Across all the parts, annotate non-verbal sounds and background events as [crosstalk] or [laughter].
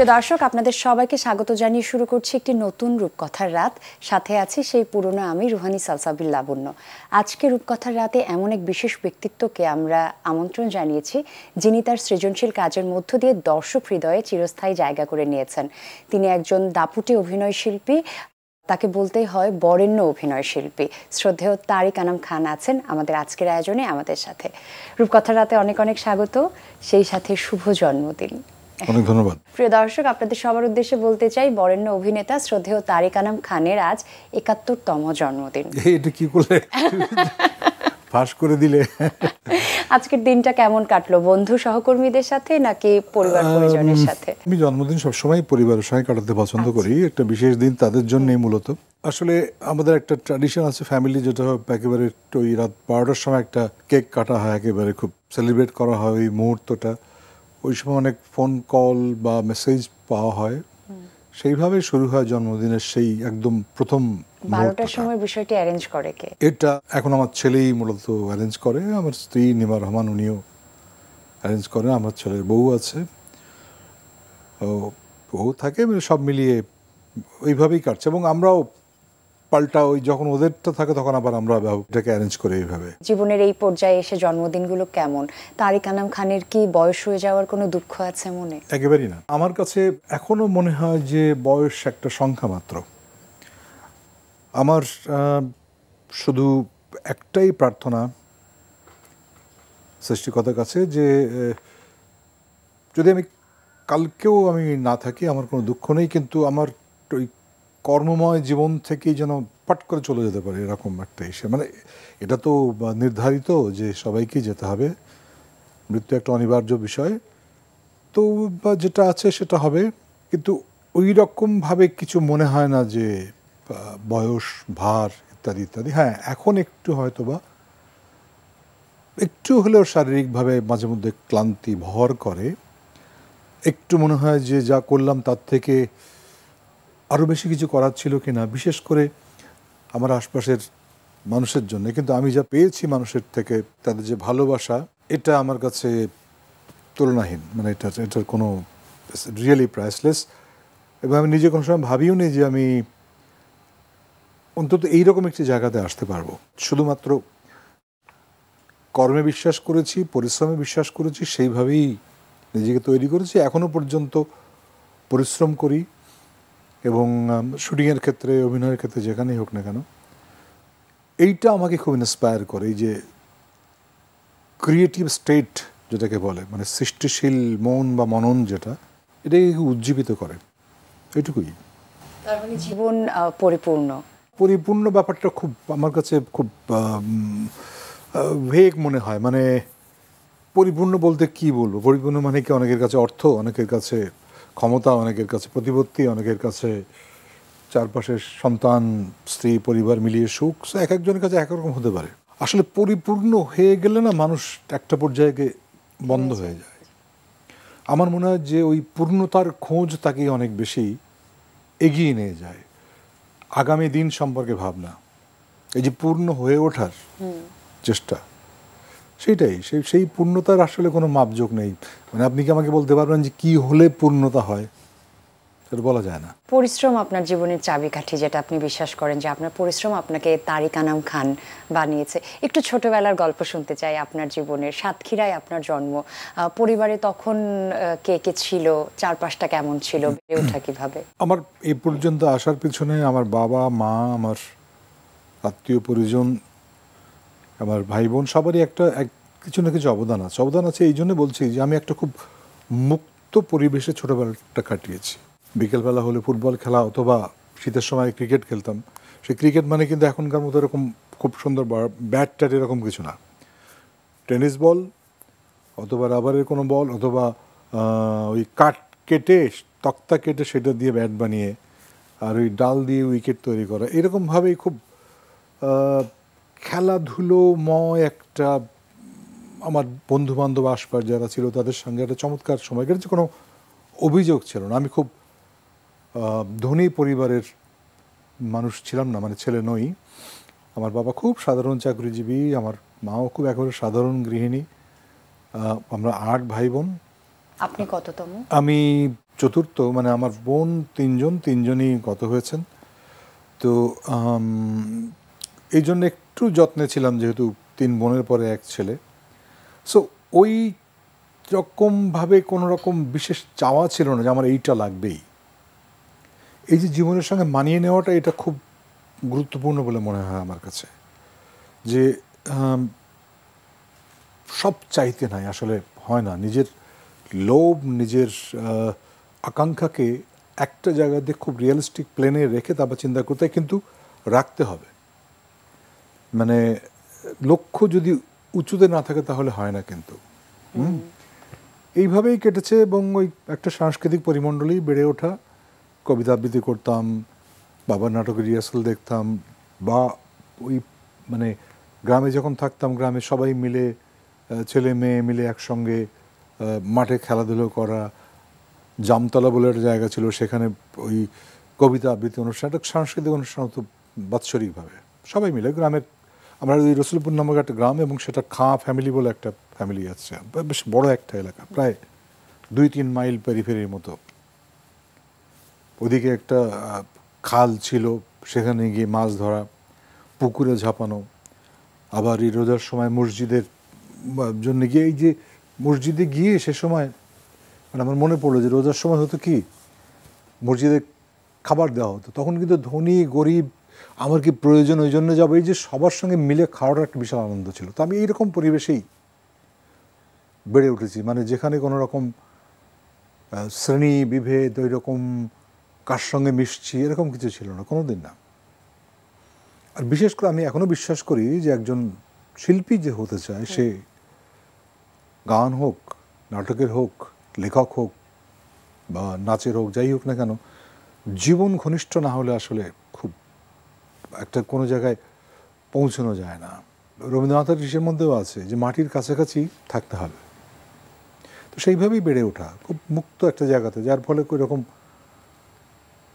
প্রিয় দর্শক আপনাদের সবাইকে স্বাগত জানিয়ে শুরু করছি একটি নতুন রূপকথার রাত সাথে আছে সেই পুরনো আমি রুহানি সালসাবিল লাবণ্য আজকে রূপকথার রাতে এমন এক বিশেষ ব্যক্তিত্বকে আমরা আমন্ত্রণ জানিয়েছি যিনি তার সৃজনশীল কাজের মধ্য দিয়ে দর্শক হৃদয়ে চিরস্থায়ী জায়গা করে নিয়েছেন তিনি একজন দাপুটি অভিনয় শিল্পী তাকে বলতেই হয় বরেণ্য অভিনয় শিল্পী শ্রদ্ধেয় তারিক আনাম খান আছেন আমাদের আজকের আয়োজনে আমাদের সাথে রূপকথার রাতে অনেক অনেক স্বাগত সেই সাথে শুভ জন্মদিন অনেক ধন্যবাদ প্রিয় দর্শক আপনাদের সবার উদ্দেশ্যে বলতে চাই বরেণ্য অভিনেতা শ্রদ্ধেয় তারেক আনাম খানের আজ একাত্তরতম জন্মদিন [laughs] এটা কি করলে ফাঁস করে দিলে আজকের দিনটা কেমন কাটলো বন্ধু সহকর্মীদের সাথে নাকি পরিবার পরিজনের সাথে আমি জন্মদিন সবসময় পরিবারের সঙ্গে কাটাতে পছন্দ আচ্ছা। করি একটা বিশেষ দিন তাদের জন্যই মূলত আসলে আমাদের একটা ট্র্যাডিশন আছে ফ্যামিলি যেটা একেবারে ওই রাত বারোটার সময় একটা কেক কাটা হয় একেবারে খুব সেলিব্রেট করা হয় ওই মুহূর্তটা ওই সময় অনেক ফোন কল বা মেসেজ পাওয়া হয় সেইভাবে শুরু হয় জন্মদিনের সেই একদম প্রথম বারোটার সময় বিষয়টি অ্যারেঞ্জ করে কে এটা এখন আমার ছেলেই মূলত অ্যারেঞ্জ করে আমার স্ত্রী নিমা রহমান উনিও অ্যারেঞ্জ করে আমার ছেলের বউ আছে ও বউ থাকে মানে সব মিলিয়ে ওইভাবেই কাটছে এবং আমরাও পাল্টা ওই যখন ওদেরটা থাকে তখন আবার আমরা এটাকে অ্যারেঞ্জ করি এইভাবে জীবনের এই পর্যায়ে এসে জন্মদিনগুলো কেমন তারিক আনাম খানের কি বয়স হয়ে যাওয়ার কোনো দুঃখ আছে মনে একেবারেই না আমার কাছে এখনো মনে হয় যে বয়স একটা সংখ্যা মাত্র আমার শুধু একটাই প্রার্থনা সৃষ্টিকতার কাছে যে যদি আমি কালকেও আমি না থাকি আমার কোনো দুঃখ নেই কিন্তু আমার ওই কর্মময় জীবন থেকেই যেন পাট করে চলে যেতে পারে এরকম একটা এসে মানে এটা তো নির্ধারিত যে সবাইকে যেতে হবে মৃত্যু একটা অনিবার্য বিষয় তো যেটা আছে সেটা হবে কিন্তু ওই রকমভাবে কিছু মনে হয় না যে বয়স ভার ইত্যাদি ইত্যাদি হ্যাঁ এখন একটু হয়তো বা একটু হলেও শারীরিকভাবে মাঝে মধ্যে ক্লান্তি ভর করে একটু মনে হয় যে যা করলাম তার থেকে আরও বেশি কিছু করার ছিল কি না বিশেষ করে আমার আশপাশের মানুষের জন্য কিন্তু আমি যা পেয়েছি মানুষের থেকে তাদের যে ভালোবাসা এটা আমার কাছে তুলনাহীন মানে এটা এটার কোনো রিয়েলি প্রাইসলেস এবং আমি নিজে কোনো সময় ভাবিও নি যে আমি অন্তত এইরকম একটি জায়গাতে আসতে পারবো শুধুমাত্র কর্মে বিশ্বাস করেছি পরিশ্রমে বিশ্বাস করেছি সেইভাবেই নিজেকে তৈরি করেছি এখনও পর্যন্ত পরিশ্রম করি এবং শুটিংয়ের ক্ষেত্রে অভিনয়ের ক্ষেত্রে যেখানেই হোক না কেন এইটা আমাকে খুব ইন্সপায়ার করে এই যে ক্রিয়েটিভ স্টেট যেটাকে বলে মানে সৃষ্টিশীল মন বা মনন যেটা এটাকে উজ্জীবিত করে এটুকুই মানে জীবন পরিপূর্ণ পরিপূর্ণ ব্যাপারটা খুব আমার কাছে খুব ভেগ মনে হয় মানে পরিপূর্ণ বলতে কি বলবো পরিপূর্ণ মানে কি অনেকের কাছে অর্থ অনেকের কাছে ক্ষমতা অনেকের কাছে প্রতিপত্তি অনেকের কাছে চারপাশের সন্তান স্ত্রী পরিবার মিলিয়ে সুখ এক একজনের কাছে একরকম হতে পারে আসলে পরিপূর্ণ হয়ে গেলে না মানুষ একটা পর্যায়ে বন্ধ হয়ে যায় আমার মনে হয় যে ওই পূর্ণতার খোঁজ তাকে অনেক বেশি এগিয়ে নিয়ে যায় আগামী দিন সম্পর্কে ভাবনা এই যে পূর্ণ হয়ে ওঠার চেষ্টা সেটাই সেই সেই পূর্ণতার আসলে কোনো মাপযোগ নেই মানে আপনি কি আমাকে বলতে পারবেন যে কি হলে পূর্ণতা হয় বলা যায় না পরিশ্রম আপনার জীবনের চাবিকাঠি যেটা আপনি বিশ্বাস করেন যে আপনার পরিশ্রম আপনাকে তারিক আনাম খান বানিয়েছে একটু ছোটবেলার গল্প শুনতে চাই আপনার জীবনের সাতক্ষীরায় আপনার জন্ম পরিবারে তখন কে কে ছিল চারপাশটা কেমন ছিল বেড়ে ওঠা কিভাবে আমার এ পর্যন্ত আসার পিছনে আমার বাবা মা আমার আত্মীয় পরিজন আমার ভাই বোন সবারই একটা এক কিছু না কিছু অবদান আছে অবদান আছে এই জন্য বলছি যে আমি একটা খুব মুক্ত পরিবেশে ছোটোবেলাটা কাটিয়েছি বিকেলবেলা হলে ফুটবল খেলা অথবা শীতের সময় ক্রিকেট খেলতাম সে ক্রিকেট মানে কিন্তু এখনকার মতো এরকম খুব সুন্দর ব্যাট ট্যাট এরকম কিছু না টেনিস বল অথবা রাবারের কোনো বল অথবা ওই কাঠ কেটে তক্তা কেটে সেটা দিয়ে ব্যাট বানিয়ে আর ওই ডাল দিয়ে উইকেট তৈরি করা এরকমভাবেই খুব খেলাধুলোময় একটা আমার বন্ধু বান্ধব আসবার যারা ছিল তাদের সঙ্গে একটা চমৎকার সময় কেটেছে কোনো অভিযোগ ছিল না আমি খুব ধনী পরিবারের মানুষ ছিলাম না মানে ছেলে নই আমার বাবা খুব সাধারণ চাকরিজীবী আমার মাও খুব একেবারে সাধারণ গৃহিণী আমরা আট ভাই বোন আপনি কততম আমি চতুর্থ মানে আমার বোন তিনজন তিনজনই গত হয়েছেন তো এই জন্য একটু যত্নে ছিলাম যেহেতু তিন বোনের পরে এক ছেলে সো ওই রকমভাবে কোনো রকম বিশেষ চাওয়া ছিল না যে আমার এইটা লাগবেই এই যে জীবনের সঙ্গে মানিয়ে নেওয়াটা এটা খুব গুরুত্বপূর্ণ বলে মনে হয় আমার কাছে যে সব চাইতে নাই আসলে হয় না নিজের লোভ নিজের আকাঙ্ক্ষাকে একটা জায়গাতে খুব রিয়েলিস্টিক প্লেনে রেখে তারপর চিন্তা করতে কিন্তু রাখতে হবে মানে লক্ষ্য যদি উঁচুতে না থাকে তাহলে হয় না কিন্তু এইভাবেই কেটেছে এবং ওই একটা সাংস্কৃতিক পরিমণ্ডলেই বেড়ে ওঠা কবিতা আবৃত্তি করতাম বাবার নাটকের রিহার্সাল দেখতাম বা ওই মানে গ্রামে যখন থাকতাম গ্রামে সবাই মিলে ছেলে মেয়ে মিলে একসঙ্গে মাঠে খেলাধুলো করা জামতলা বলে একটা জায়গা ছিল সেখানে ওই কবিতা আবৃত্তি অনুষ্ঠান একটা সাংস্কৃতিক অনুষ্ঠান হতো বাৎসরিকভাবে সবাই মিলে গ্রামের আমরা ওই রসুলপুর নামক একটা গ্রাম এবং সেটা খাঁ ফ্যামিলি বলে একটা ফ্যামিলি আছে বেশ বড় একটা এলাকা প্রায় দুই তিন মাইল পেরিফেরির মতো ওদিকে একটা খাল ছিল সেখানে গিয়ে মাছ ধরা পুকুরে ঝাঁপানো আবার এই রোজার সময় মসজিদের জন্য গিয়ে এই যে মসজিদে গিয়ে সে সময় মানে আমার মনে পড়লো যে রোজার সময় হতো কি মসজিদে খাবার দেওয়া হতো তখন কিন্তু ধনী গরিব আমার কি প্রয়োজন ওই জন্য যাবো এই যে সবার সঙ্গে মিলে খাওয়াটা একটা বিশাল আনন্দ ছিল তো আমি এইরকম পরিবেশেই বেড়ে উঠেছি মানে যেখানে কোনো রকম শ্রেণী বিভেদ ওই রকম কার সঙ্গে মিশছি এরকম কিছু ছিল না কোনো দিন না আর বিশেষ করে আমি এখনও বিশ্বাস করি যে একজন শিল্পী যে হতে চায় সে গান হোক নাটকের হোক লেখক হোক বা নাচের হোক যাই হোক না কেন জীবন ঘনিষ্ঠ না হলে আসলে একটা কোনো জায়গায় পৌঁছানো যায় না রবীন্দ্রনাথের ঋষের মধ্যেও আছে যে মাটির কাছাকাছি থাকতে হবে তো সেইভাবেই বেড়ে ওঠা খুব মুক্ত একটা জায়গাতে যার ফলে কোনো রকম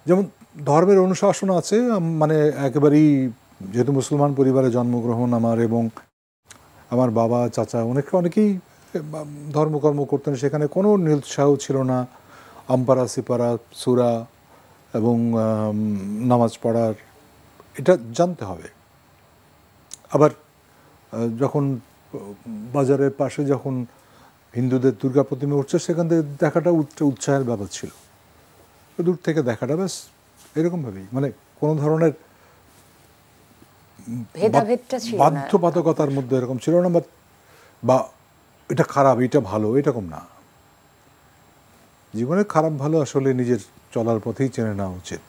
যেমন ধর্মের অনুশাসন আছে মানে একেবারেই যেহেতু মুসলমান পরিবারে জন্মগ্রহণ আমার এবং আমার বাবা চাচা অনেকে অনেকেই ধর্মকর্ম করতেন সেখানে কোনো নিরুৎসাহ ছিল না আম্পারা সিপারা সুরা এবং নামাজ পড়ার এটা জানতে হবে আবার যখন বাজারের পাশে যখন হিন্দুদের দুর্গা প্রতিমা উঠছে সেখান থেকে দেখাটা উৎসাহের ব্যাপার ছিল দূর থেকে দেখাটা ব্যাস এরকমভাবেই মানে কোনো ধরনের বাধ্যবাধকতার মধ্যে এরকম ছিল না বা এটা খারাপ এটা ভালো এরকম না জীবনে খারাপ ভালো আসলে নিজের চলার পথেই চেনে নেওয়া উচিত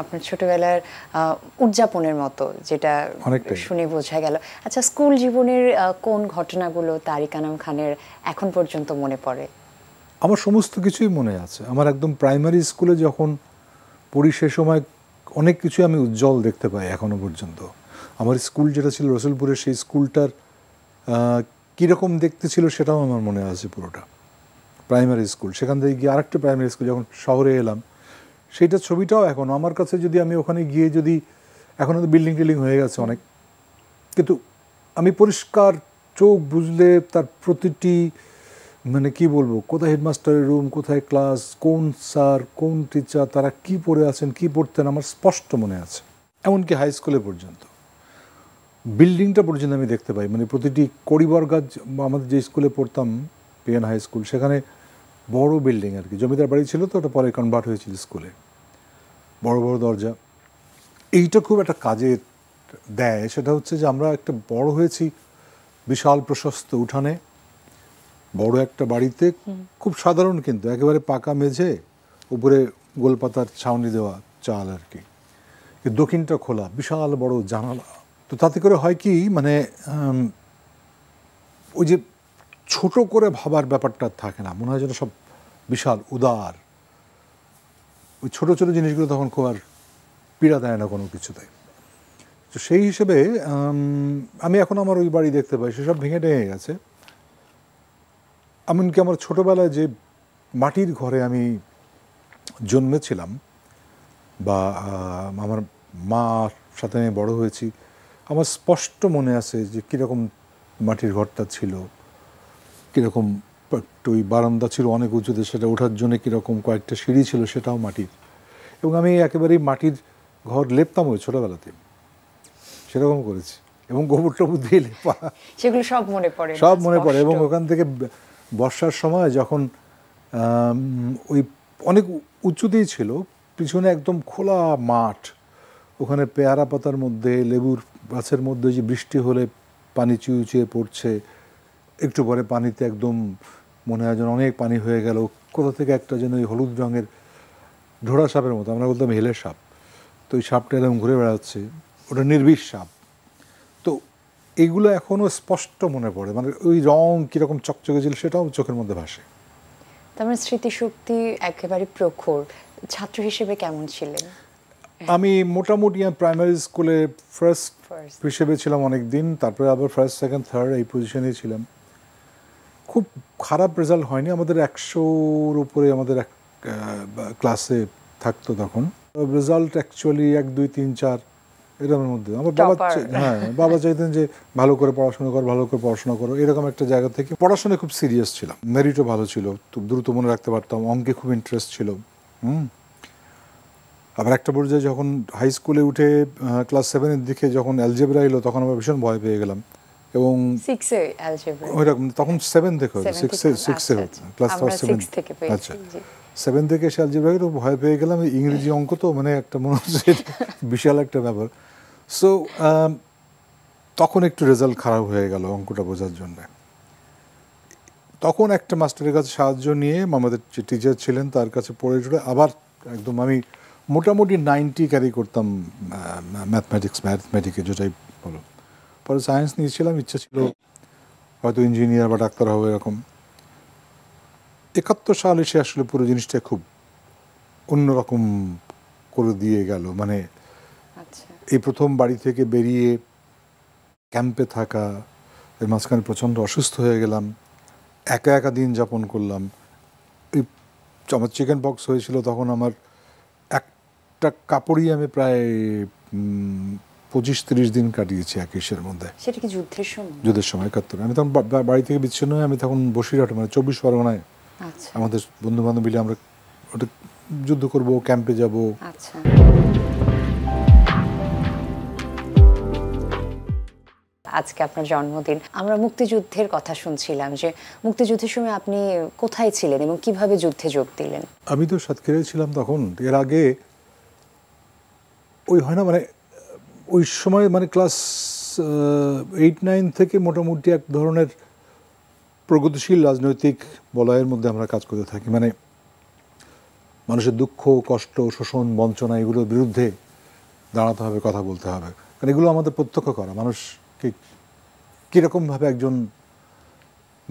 আপনার ছোটবেলার উদযাপনের মতো যেটা শুনে বোঝা গেল আচ্ছা স্কুল জীবনের কোন ঘটনাগুলো তারিক আনাম খানের এখন পর্যন্ত মনে পড়ে আমার সমস্ত কিছুই মনে আছে আমার একদম প্রাইমারি স্কুলে যখন পড়ি সে সময় অনেক কিছু আমি উজ্জ্বল দেখতে পাই এখনও পর্যন্ত আমার স্কুল যেটা ছিল রসুলপুরের সেই স্কুলটার কীরকম দেখতে ছিল সেটাও আমার মনে আছে পুরোটা প্রাইমারি স্কুল সেখান থেকে গিয়ে আরেকটা প্রাইমারি স্কুল যখন শহরে এলাম সেইটা ছবিটাও এখন আমার কাছে যদি আমি ওখানে গিয়ে যদি এখনও তো বিল্ডিং টিল্ডিং হয়ে গেছে অনেক কিন্তু আমি পরিষ্কার চোখ বুঝলে তার প্রতিটি মানে কি বলবো কোথায় হেডমাস্টারের রুম কোথায় ক্লাস কোন স্যার কোন টিচার তারা কি পড়ে আছেন কি পড়তেন আমার স্পষ্ট মনে আছে এমনকি হাই স্কুলে পর্যন্ত বিল্ডিংটা পর্যন্ত আমি দেখতে পাই মানে প্রতিটি করিবর গাছ আমাদের যে স্কুলে পড়তাম পিএন হাই স্কুল সেখানে বড় বিল্ডিং আর কি জমিদার বাড়ি ছিল তো ওটা পরে কনভার্ট হয়েছিল স্কুলে বড় বড় দরজা এইটা খুব একটা কাজে দেয় সেটা হচ্ছে যে আমরা একটা বড় হয়েছি বিশাল প্রশস্ত উঠানে বড় একটা বাড়িতে খুব সাধারণ কিন্তু একেবারে পাকা মেঝে উপরে গোলপাতার ছাউনি দেওয়া চাল আর কি দক্ষিণটা খোলা বিশাল বড় জানালা তো তাতে করে হয় কি মানে ওই যে ছোট করে ভাবার ব্যাপারটা থাকে না মনে হয় যেন সব বিশাল উদার ওই ছোটো ছোটো জিনিসগুলো তখন খুব আর পীড়া দেয় না কোনো কিছুতে তো সেই হিসেবে আমি এখন আমার ওই বাড়ি দেখতে পাই সেসব ভেঙে টেঙে গেছে এমনকি আমার ছোটোবেলায় যে মাটির ঘরে আমি জন্মেছিলাম বা আমার মার সাথে আমি বড় হয়েছি আমার স্পষ্ট মনে আছে যে কীরকম মাটির ঘরটা ছিল কীরকম ওই বারান্দা ছিল অনেক উঁচুতে সেটা ওঠার জন্য কীরকম কয়েকটা সিঁড়ি ছিল সেটাও মাটির এবং আমি একেবারেই মাটির ঘর লেপতাম ওই ছোটোবেলাতে সেরকম করেছি এবং গোবর টোবর দিয়ে লেপা সেগুলো সব মনে পড়ে সব মনে পড়ে এবং ওখান থেকে বর্ষার সময় যখন ওই অনেক উঁচুতেই ছিল পিছনে একদম খোলা মাঠ ওখানে পেয়ারা পাতার মধ্যে লেবুর গাছের মধ্যে যে বৃষ্টি হলে পানি চুয়ে চুয়ে পড়ছে একটু পরে পানিতে একদম মনে হয় যেন অনেক পানি হয়ে গেল কোথা থেকে একটা যেন ওই হলুদ রঙের ঢোড়া সাপের মতো আমরা বলতাম হেলের সাপ তো ওই সাপটা এরকম ঘুরে বেড়াচ্ছে ওটা নির্বিষ সাপ তো এগুলো এখনও স্পষ্ট মনে পড়ে মানে ওই রং কীরকম চকচকে ছিল সেটাও চোখের মধ্যে ভাসে তার মানে স্মৃতিশক্তি একেবারে প্রখর ছাত্র হিসেবে কেমন ছিলেন আমি মোটামুটি প্রাইমারি স্কুলে ফার্স্ট হিসেবে ছিলাম অনেক দিন তারপরে আবার ফার্স্ট সেকেন্ড থার্ড এই পজিশনে ছিলাম খুব খারাপ রেজাল্ট হয়নি আমাদের একশোর উপরে আমাদের এক ক্লাসে থাকতো তখন রেজাল্ট অ্যাকচুয়ালি এক দুই তিন চার এরকমের মধ্যে আমার বাবা হ্যাঁ বাবা চাইতেন যে ভালো করে পড়াশোনা করো ভালো করে পড়াশোনা করো এরকম একটা জায়গা থেকে পড়াশোনায় খুব সিরিয়াস ছিলাম মেরিটও ভালো ছিল দ্রুত মনে রাখতে পারতাম অঙ্কে খুব ইন্টারেস্ট ছিল হুম আবার একটা পর্যায়ে যখন হাই স্কুলে উঠে ক্লাস সেভেনের দিকে যখন অ্যালজেবরা এলো তখন আমার ভীষণ ভয় পেয়ে গেলাম এবং সিক্সে ওইরকম তখন সেভেন থেকে আচ্ছা, হতো সিক্সে সিক্সে হতো ক্লাস সেভেন আচ্ছা সেভেন থেকে আচ্ছা। এসে অ্যালজেব্রা তো ভয় পেয়ে গেলাম ইংরেজি [laughs] অঙ্ক তো মানে একটা মনে হচ্ছে বিশাল একটা ব্যাপার সো um, তখন একটু রেজাল্ট খারাপ হয়ে গেল অঙ্কটা বোঝার জন্য তখন একটা মাস্টারের কাছে সাহায্য নিয়ে আমাদের যে টিচার ছিলেন তার কাছে পড়ে জুড়ে আবার একদম আমি মোটামুটি নাইনটি ক্যারি করতাম ম্যাথমেটিক্স ম্যাথমেটিকে যেটাই বলো পরে সায়েন্স নিয়েছিলাম ইচ্ছা ছিল হয়তো ইঞ্জিনিয়ার বা ডাক্তার হবে এরকম একাত্তর সাল এসে আসলে পুরো জিনিসটা খুব অন্যরকম করে দিয়ে গেল মানে আচ্ছা। এই প্রথম বাড়ি থেকে বেরিয়ে ক্যাম্পে থাকা এর মাঝখানে প্রচণ্ড অসুস্থ হয়ে গেলাম একা একা দিন যাপন করলাম এই আমার চিকেন বক্স হয়েছিল তখন আমার একটা কাপড়ই আমি প্রায় পঁচিশ তিরিশ দিন কাটিয়েছি এক মধ্যে সেটা কি যুদ্ধের সময় যুদ্ধের সময় আমি তখন বাড়ি থেকে বিচ্ছিন্ন হয়ে আমি তখন বসিরহাট মানে চব্বিশ পরগনায় আচ্ছা। আমাদের বন্ধু বান্ধব মিলে আমরা ওটা যুদ্ধ করব ক্যাম্পে যাব আচ্ছা। আজকে আপনার জন্মদিন আমরা মুক্তিযুদ্ধের কথা শুনছিলাম যে মুক্তিযুদ্ধের সময় আপনি কোথায় ছিলেন এবং কিভাবে যুদ্ধে যোগ দিলেন আমি তো সাতক্ষীরায় ছিলাম তখন এর আগে ওই হয় না মানে ওই সময় মানে ক্লাস এইট নাইন থেকে মোটামুটি এক ধরনের প্রগতিশীল রাজনৈতিক বলয়ের মধ্যে আমরা কাজ করতে থাকি মানে মানুষের দুঃখ কষ্ট শোষণ বঞ্চনা এগুলোর বিরুদ্ধে দাঁড়াতে হবে কথা বলতে হবে কারণ এগুলো আমাদের প্রত্যক্ষ করা মানুষকে কীরকমভাবে একজন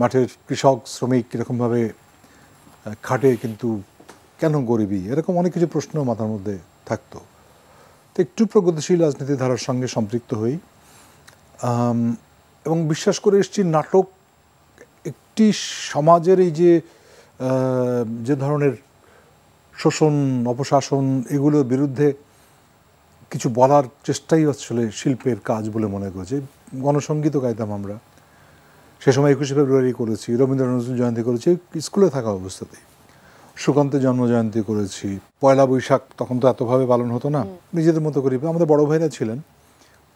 মাঠের কৃষক শ্রমিক কীরকমভাবে খাটে কিন্তু কেন গরিবী এরকম অনেক কিছু প্রশ্ন মাথার মধ্যে থাকতো একটু প্রগতিশীল রাজনীতি ধারার সঙ্গে সম্পৃক্ত হই এবং বিশ্বাস করে এসছি নাটক একটি সমাজের এই যে যে ধরনের শোষণ অপশাসন এগুলোর বিরুদ্ধে কিছু বলার চেষ্টাই আসলে শিল্পের কাজ বলে মনে করছে গণসঙ্গীত গাইতাম আমরা সে সময় একুশে ফেব্রুয়ারি করেছি রবীন্দ্রনাথ জয়ন্তী করেছি স্কুলে থাকা অবস্থাতেই সুকান্তের জন্মজয়ন্তী করেছি পয়লা বৈশাখ তখন তো এতভাবে পালন হতো না নিজেদের মতো করি আমাদের বড় ভাইরা ছিলেন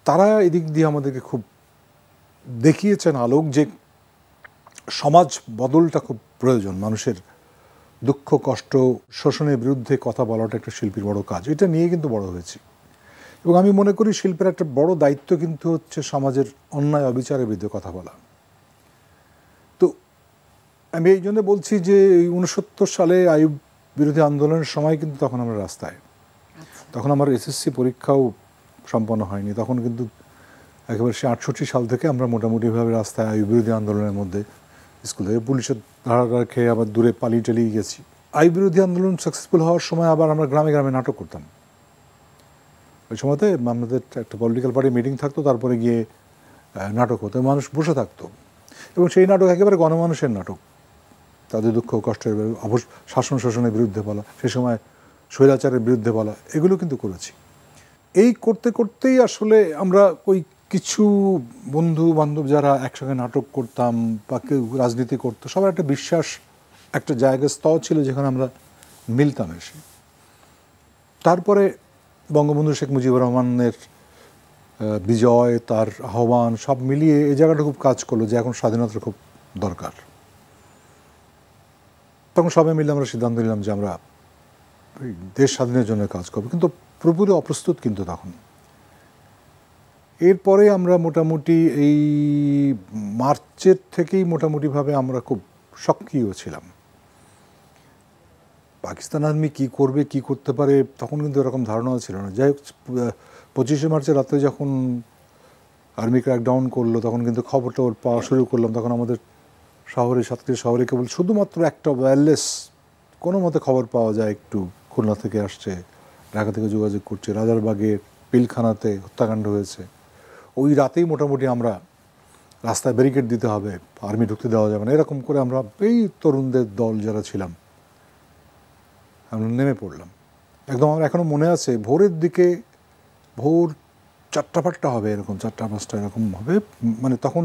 তারা এদিক দিয়ে আমাদেরকে খুব দেখিয়েছেন আলোক যে সমাজ বদলটা খুব প্রয়োজন মানুষের দুঃখ কষ্ট শোষণের বিরুদ্ধে কথা বলাটা একটা শিল্পীর বড় কাজ এটা নিয়ে কিন্তু বড় হয়েছি এবং আমি মনে করি শিল্পের একটা বড় দায়িত্ব কিন্তু হচ্ছে সমাজের অন্যায় অবিচারের বিরুদ্ধে কথা বলা আমি এই জন্য বলছি যে উনসত্তর সালে আয়ুব বিরোধী আন্দোলনের সময় কিন্তু তখন আমরা রাস্তায় আচ্ছা। তখন আমার এসএসসি পরীক্ষাও সম্পন্ন হয়নি তখন কিন্তু একেবারে সে আটষট্টি সাল থেকে আমরা মোটামুটিভাবে রাস্তায় আয়ু বিরোধী আন্দোলনের মধ্যে স্কুল থেকে পুলিশের ধারা খেয়ে আবার দূরে পালিয়ে টালিয়ে গেছি আয়ু বিরোধী আন্দোলন সাকসেসফুল হওয়ার সময় আবার আমরা গ্রামে গ্রামে নাটক করতাম ওই সময়তে আমাদের একটা পলিটিক্যাল পার্টি মিটিং থাকতো তারপরে গিয়ে নাটক হতো মানুষ বসে থাকতো এবং সেই নাটক একেবারে গণমানুষের নাটক তাদের দুঃখ কষ্টের শাসন শোষণের বিরুদ্ধে বলা সে সময় স্বৈরাচারের বিরুদ্ধে বলা এগুলো কিন্তু করেছি এই করতে করতেই আসলে আমরা ওই কিছু বন্ধু বান্ধব যারা একসঙ্গে নাটক করতাম বা কেউ রাজনীতি করতো সবার একটা বিশ্বাস একটা জায়গা স্তর ছিল যেখানে আমরা মিলতাম এসে তারপরে বঙ্গবন্ধু শেখ মুজিবুর রহমানের বিজয় তার আহ্বান সব মিলিয়ে এই জায়গাটা খুব কাজ করলো যে এখন স্বাধীনতার খুব দরকার তখন সবাই মিলে আমরা সিদ্ধান্ত নিলাম যে আমরা দেশ স্বাধীনের জন্য কাজ করবো কিন্তু পুরোপুরি অপ্রস্তুত কিন্তু তখন এরপরে আমরা মোটামুটি এই মার্চের থেকেই মোটামুটিভাবে আমরা খুব সক্রিয় ছিলাম পাকিস্তান আর্মি কী করবে কি করতে পারে তখন কিন্তু এরকম ধারণাও ছিল না যাই হোক পঁচিশে মার্চের রাতে যখন আর্মি ক্র্যাক ডাউন করলো তখন কিন্তু খবর টবর পাওয়া শুরু করলাম তখন আমাদের শহরে সাতক্ষীরা শহরে কেবল শুধুমাত্র একটা ওয়্যারলেস কোনো মতে খবর পাওয়া যায় একটু খুলনা থেকে আসছে ঢাকা থেকে যোগাযোগ করছে রাজারবাগের পিলখানাতে হত্যাকাণ্ড হয়েছে ওই রাতেই মোটামুটি আমরা রাস্তায় ব্যারিকেড দিতে হবে আর্মি ঢুকতে দেওয়া যাবে না এরকম করে আমরা এই তরুণদের দল যারা ছিলাম আমরা নেমে পড়লাম একদম আমার এখনও মনে আছে ভোরের দিকে ভোর চারটা পাঁচটা হবে এরকম চারটা পাঁচটা এরকম হবে মানে তখন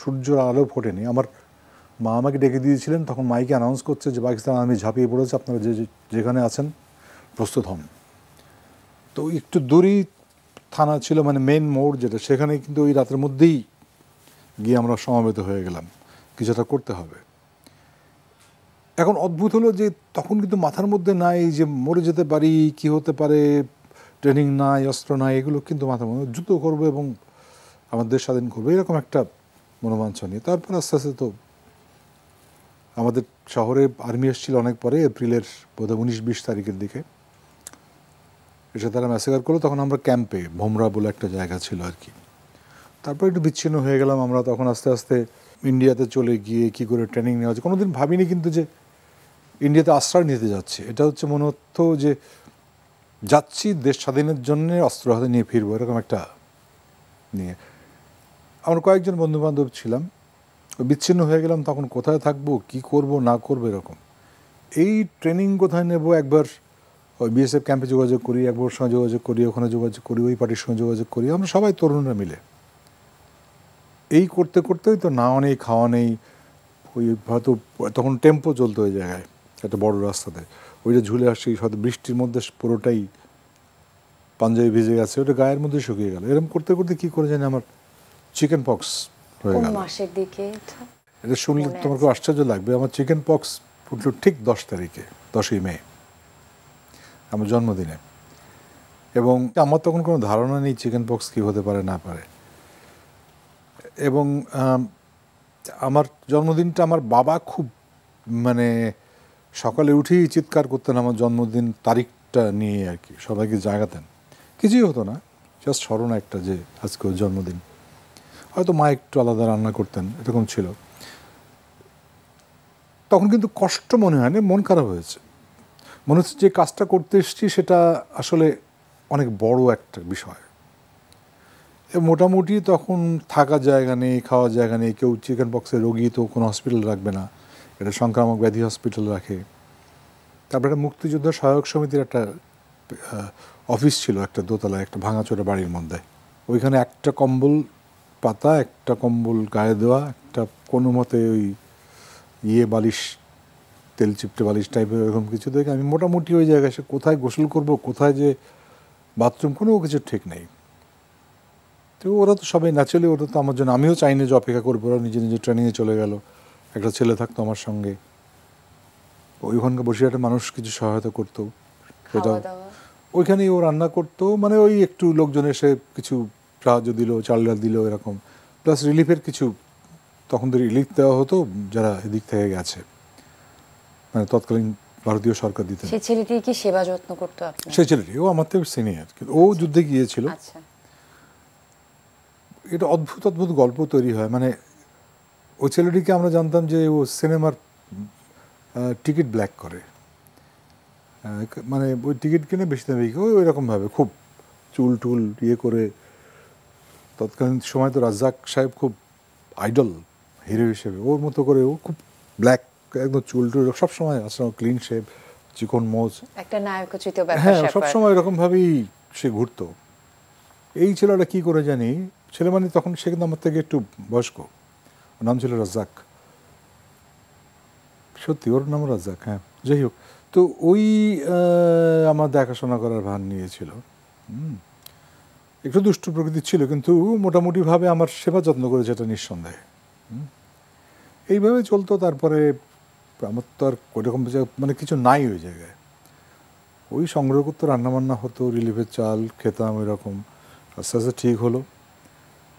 সূর্যর আলো ফোটেনি আমার মা আমাকে ডেকে দিয়েছিলেন তখন মাইকে অ্যানাউন্স করছে যে পাকিস্তান আর্মি ঝাঁপিয়ে পড়েছে আপনারা যে যেখানে আছেন প্রস্তুত হন তো একটু দূরেই থানা ছিল মানে মেন মোড় যেটা সেখানে কিন্তু ওই রাতের মধ্যেই গিয়ে আমরা সমাবেত হয়ে গেলাম কিছুটা করতে হবে এখন অদ্ভুত হলো যে তখন কিন্তু মাথার মধ্যে নাই যে মরে যেতে পারি কি হতে পারে ট্রেনিং নাই অস্ত্র নাই এগুলো কিন্তু মাথার মধ্যে যুদ্ধ করবো এবং আমাদের স্বাধীন করবো এরকম একটা মনোমাঞ্চ নিয়ে তারপর আস্তে আস্তে তো আমাদের শহরে আর্মি এসেছিল অনেক পরে এপ্রিলের বোধ হয় উনিশ বিশ তারিখের দিকে এসে তারা ম্যাসেকার করলো তখন আমরা ক্যাম্পে ভোমরা বলে একটা জায়গা ছিল আর কি তারপর একটু বিচ্ছিন্ন হয়ে গেলাম আমরা তখন আস্তে আস্তে ইন্ডিয়াতে চলে গিয়ে কি করে ট্রেনিং নেওয়া হচ্ছে কোনোদিন ভাবিনি কিন্তু যে ইন্ডিয়াতে আশ্রয় নিতে যাচ্ছে এটা হচ্ছে মনে হতো যে যাচ্ছি দেশ স্বাধীনের জন্য অস্ত্র হাতে নিয়ে ফিরবো এরকম একটা নিয়ে আমরা কয়েকজন বন্ধুবান্ধব ছিলাম বিচ্ছিন্ন হয়ে গেলাম তখন কোথায় থাকবো কি করব না করবো এরকম এই ট্রেনিং কোথায় নেব একবার ওই বিএসএফ ক্যাম্পে যোগাযোগ করি একবার সঙ্গে যোগাযোগ করি ওখানে যোগাযোগ করি ওই পার্টির সঙ্গে যোগাযোগ করি আমরা সবাই তরুণরা মিলে এই করতে করতেই তো না নেই খাওয়া নেই ওই হয়তো তখন টেম্পো চলতো ওই জায়গায় একটা বড় রাস্তাতে ওইটা ঝুলে আসছে হয়তো বৃষ্টির মধ্যে পুরোটাই পাঞ্জাবি ভিজে গেছে ওটা গায়ের মধ্যে শুকিয়ে গেল এরকম করতে করতে কী করে জানি আমার চিকেন পক্স কোন মাসের এটা শুনলে তোমার খুব আশ্চর্য লাগবে আমার চিকেন পক্স ফুটলো ঠিক দশ তারিখে দশই মে আমার জন্মদিনে এবং আমার তখন কোনো ধারণা নেই চিকেন পক্স কী হতে পারে না পারে এবং আমার জন্মদিনটা আমার বাবা খুব মানে সকালে উঠেই চিৎকার করতেন আমার জন্মদিন তারিখটা নিয়ে আর কি সবাইকে জাগাতেন কিছুই হতো না জাস্ট স্মরণ একটা যে আজকে ওর জন্মদিন হয়তো মা একটু আলাদা রান্না করতেন এরকম ছিল তখন কিন্তু কষ্ট মনে হয় না মন খারাপ হয়েছে মনে হচ্ছে যে কাজটা করতে এসেছি সেটা আসলে অনেক বড় একটা বিষয় মোটামুটি তখন থাকা জায়গা নেই খাওয়ার জায়গা নেই কেউ চিকেন বক্সে রোগী তো কোনো হসপিটাল রাখবে না এটা সংক্রামক ব্যাধি হসপিটাল রাখে তারপরে একটা মুক্তিযোদ্ধা সহায়ক সমিতির একটা অফিস ছিল একটা দোতলায় একটা ভাঙাচোরা বাড়ির মধ্যে ওইখানে একটা কম্বল পাতা একটা কম্বল গায়ে দেওয়া একটা কোনো মতে ওই ইয়ে বালিশ তেল চিপটে বালিশ টাইপের এরকম কিছু দেখে আমি মোটামুটি ওই জায়গায় সে কোথায় গোসল করব কোথায় যে বাথরুম কোনো কিছু ঠিক নেই তো ওরা তো সবাই ন্যাচারালি ওরা তো আমার জন্য আমিও চাইনি যে অপেক্ষা করবো ওরা নিজে নিজে ট্রেনিংয়ে চলে গেল একটা ছেলে থাকতো আমার সঙ্গে ওইখানকার বসে একটা মানুষ কিছু সহায়তা করতো সেটা ওইখানেই ও রান্না করতো মানে ওই একটু লোকজন এসে কিছু সাহায্য দিল চাল ডাল দিল এরকম প্লাস রিলিফের কিছু তখন তো রিলিফ দেওয়া হতো যারা এদিক থেকে গেছে মানে তৎকালীন ভারতীয় সরকার দিতে সেই ছেলেটি কি সেবা যত্ন করতো আপনি সেই ছেলেটি ও আমার থেকে সিনিয়র কিন্তু ও যুদ্ধে গিয়েছিল আচ্ছা এটা অদ্ভুত অদ্ভুত গল্প তৈরি হয় মানে ও ছেলেটিকে আমরা জানতাম যে ও সিনেমার টিকিট ব্ল্যাক করে মানে ওই টিকিট কিনে বেশি দামে ওই ভাবে খুব চুল টুল ইয়ে করে তৎকালীন সময় তো রাজ্জাক সাহেব খুব আইডল হিরো হিসেবে ওর মতো করে ও খুব ব্ল্যাক একদম চুল টুল সবসময় আসলে ক্লিন শেপ চিকন মোজ একটা হ্যাঁ সবসময় এরকমভাবেই সে ঘুরতো এই ছেলেটা কি করে জানি ছেলে মানে তখন সে কিন্তু আমার থেকে একটু বয়স্ক নাম ছিল রাজ্জাক সত্যি ওর নাম রাজ্জাক হ্যাঁ যাই হোক তো ওই আমার দেখাশোনা করার ভান নিয়েছিল হুম একটু দুষ্টু প্রকৃতির ছিল কিন্তু মোটামুটিভাবে আমার সেবা যত্ন করেছে এটা নিঃসন্দেহে এইভাবে চলতো তারপরে আমার তো আর ওইরকম মানে কিছু নাই ওই জায়গায় ওই সংগ্রহ করতো রান্নাবান্না হতো রিলিফের চাল খেতাম এরকম আস্তে আস্তে ঠিক হলো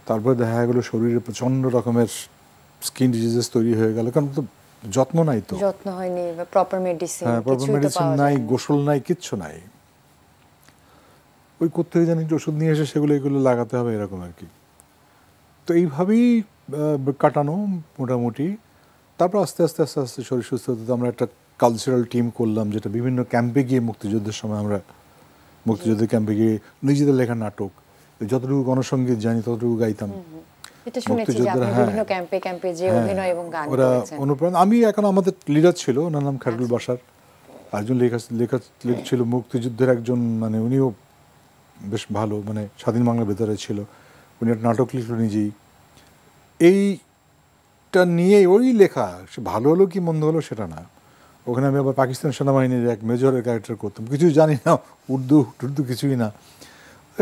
তারপরে দেখা গেলো শরীরে প্রচণ্ড রকমের স্কিন ডিজিজেস তৈরি হয়ে গেল কারণ তো যত্ন নাই তো যত্ন হয়নি প্রপার মেডিসিন হ্যাঁ প্রপার মেডিসিন নাই গোসল নাই কিচ্ছু নাই ওই কোথায় জানি একটু ওষুধ নিয়ে এসে সেগুলো এগুলো লাগাতে হবে এরকম আর কি তো এইভাবেই কাটানো মোটামুটি তারপর আস্তে আস্তে আস্তে আস্তে শরীর সুস্থ হতে আমরা একটা কালচারাল টিম করলাম যেটা বিভিন্ন ক্যাম্পে গিয়ে মুক্তিযুদ্ধের সময় আমরা মুক্তিযুদ্ধের ক্যাম্পে গিয়ে নিজেদের লেখা নাটক যতটুকু গণসঙ্গীত জানি ততটুকু গাইতাম হ্যাঁ। হ্যাঁ, ওরা আমি এখন আমাদের লিডার ছিল ওনার নাম খারুল আচ্ছা। বাসার একজন লেখা লেখা হ্যাঁ। ছিল মুক্তিযুদ্ধের একজন মানে উনিও বেশ ভালো মানে স্বাধীন বাংলার ভেতরে ছিল উনি একটা নাটক লিখল নিজেই এইটা নিয়ে ওই লেখা সে ভালো হলো কি মন্দ হলো সেটা না ওখানে আমি আবার পাকিস্তান সেনাবাহিনীর এক মেজরের ক্যারেক্টার করতাম কিছু জানি না উর্দু টুর্দু কিছুই না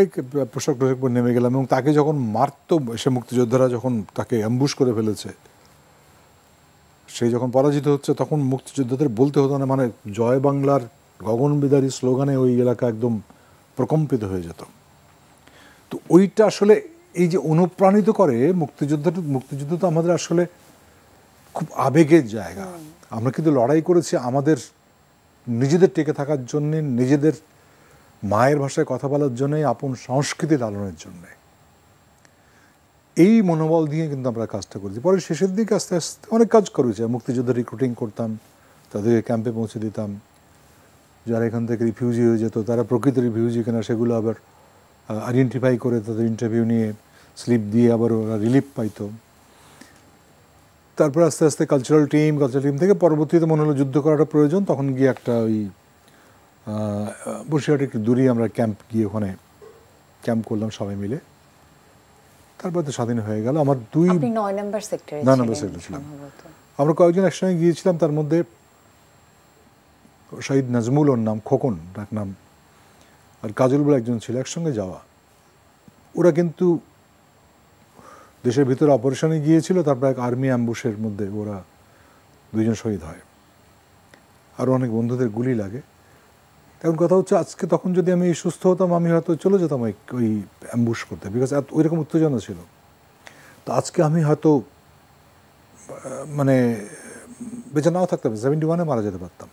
এই পোশাক টোশাক পর নেমে গেলাম এবং তাকে যখন মারত সে মুক্তিযোদ্ধারা যখন তাকে অ্যাম্বুশ করে ফেলেছে সে যখন পরাজিত হচ্ছে তখন মুক্তিযোদ্ধাদের বলতে হতো না মানে জয় বাংলার গগন বিদারী স্লোগানে ওই এলাকা একদম প্রকম্পিত হয়ে যেত তো ওইটা আসলে এই যে অনুপ্রাণিত করে মুক্তিযুদ্ধ মুক্তিযুদ্ধ তো আমাদের আসলে খুব আবেগের জায়গা আমরা কিন্তু লড়াই করেছি আমাদের নিজেদের টেকে থাকার জন্যে নিজেদের মায়ের ভাষায় কথা বলার জন্যে আপন সংস্কৃতি লালনের জন্যে এই মনোবল দিয়ে কিন্তু আমরা কাজটা করেছি পরে শেষের দিকে আস্তে আস্তে অনেক কাজ করেছি মুক্তিযোদ্ধা রিক্রুটিং করতাম তাদেরকে ক্যাম্পে পৌঁছে দিতাম যারা এখান থেকে রিফিউজি হয়ে যেত তারা প্রকৃত রিফিউজি কিনা সেগুলো আবার আইডেন্টিফাই করে তাদের ইন্টারভিউ নিয়ে স্লিপ দিয়ে আবার ওরা রিলিফ পাইতো তারপর আস্তে আস্তে কালচারাল টিম কালচারাল টিম থেকে পরবর্তীতে মনে হলো যুদ্ধ করাটা প্রয়োজন তখন গিয়ে একটা ওই বসিরহাট একটু দূরে আমরা ক্যাম্প গিয়ে ওখানে ক্যাম্প করলাম সবাই মিলে তারপর তো স্বাধীন হয়ে গেল আমার দুই নয় নম্বর সেক্টর ছিলাম আমরা কয়েকজন একসঙ্গে গিয়েছিলাম তার মধ্যে শহীদ নাজমুল ওর নাম খোকন ডাক নাম আর কাজল বলে একজন ছিল একসঙ্গে যাওয়া ওরা কিন্তু দেশের ভিতরে অপারেশনে গিয়েছিল তারপর এক আর্মি অ্যাম্বুসের মধ্যে ওরা দুজন শহীদ হয় আরও অনেক বন্ধুদের গুলি লাগে এখন কথা হচ্ছে আজকে তখন যদি আমি সুস্থ হতাম আমি হয়তো চলে যেতাম ওই অ্যাম্বুশ করতে বিকজ ওই রকম উত্তেজনা ছিল তো আজকে আমি হয়তো মানে বেঁচে নাও থাকতাম সেভেন্টি ওয়ানে মারা যেতে পারতাম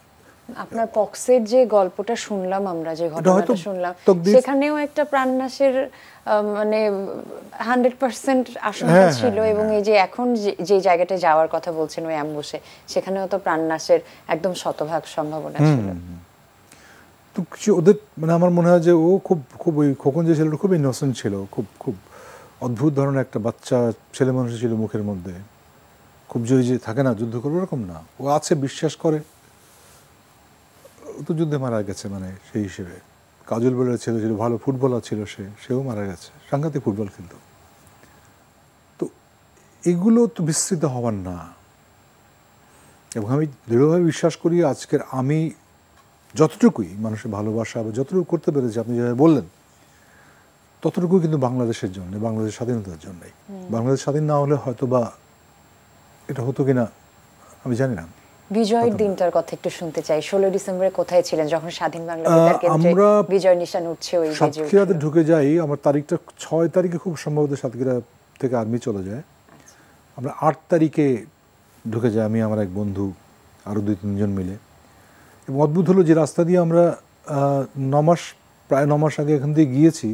আপনার কক্সের যে গল্পটা শুনলাম আমরা যে ঘটনাটা শুনলাম সেখানেও একটা প্রাণনাশের মানে হান্ড্রেড পার্সেন্ট আশঙ্কা হ্যাঁ, হ্যাঁ, ছিল হ্যাঁ। এবং এই যে এখন যে জায়গাটা যাওয়ার কথা বলছেন ওই অ্যাম্বুসে সেখানেও তো প্রাণনাশের একদম শতভাগ সম্ভাবনা ছিল তো কিছু ওদের মানে আমার মনে হয় যে ও খুব খুব ওই খোকন যে ছেলেটা খুব ইনোসেন্ট ছিল খুব খুব অদ্ভুত ধরনের একটা বাচ্চা ছেলে মানুষ ছিল মুখের মধ্যে খুব জয় যে থাকে না যুদ্ধ করবে এরকম না ও আছে বিশ্বাস করে তো যুদ্ধে মারা গেছে মানে সেই হিসেবে কাজল বলে ছেলে ছিল ভালো ফুটবলার ছিল সে সেও মারা গেছে সাংঘাতিক ফুটবল খেলত তো এগুলো তো বিস্তৃত হওয়ার না এবং আমি দৃঢ়ভাবে বিশ্বাস করি আজকের আমি যতটুকুই মানুষের ভালোবাসা বা যতটুকু করতে পেরেছি আপনি যেভাবে বললেন ততটুকুই কিন্তু বাংলাদেশের জন্য বাংলাদেশ স্বাধীনতার জন্যই বাংলাদেশ স্বাধীন না হলে হয়তো বা এটা হতো কিনা আমি জানি না বিজয়ের দিনটার কথা একটু শুনতে চাই ষোলো ডিসেম্বরে কোথায় ছিলেন যখন স্বাধীন বাংলা আমরা বিজয় নিশান উঠছে ওই সাতক্ষীরাতে ঢুকে যাই আমার তারিখটা ছয় তারিখে খুব সম্ভবত সাতক্ষীরা থেকে আর্মি চলে যায় আচ্ছা। আমরা আট তারিখে ঢুকে যাই আমি আমার এক বন্ধু আরও দুই তিনজন মিলে এবং অদ্ভুত হলো যে রাস্তা দিয়ে আমরা নমাস প্রায় নমাস আগে এখান দিয়ে গিয়েছি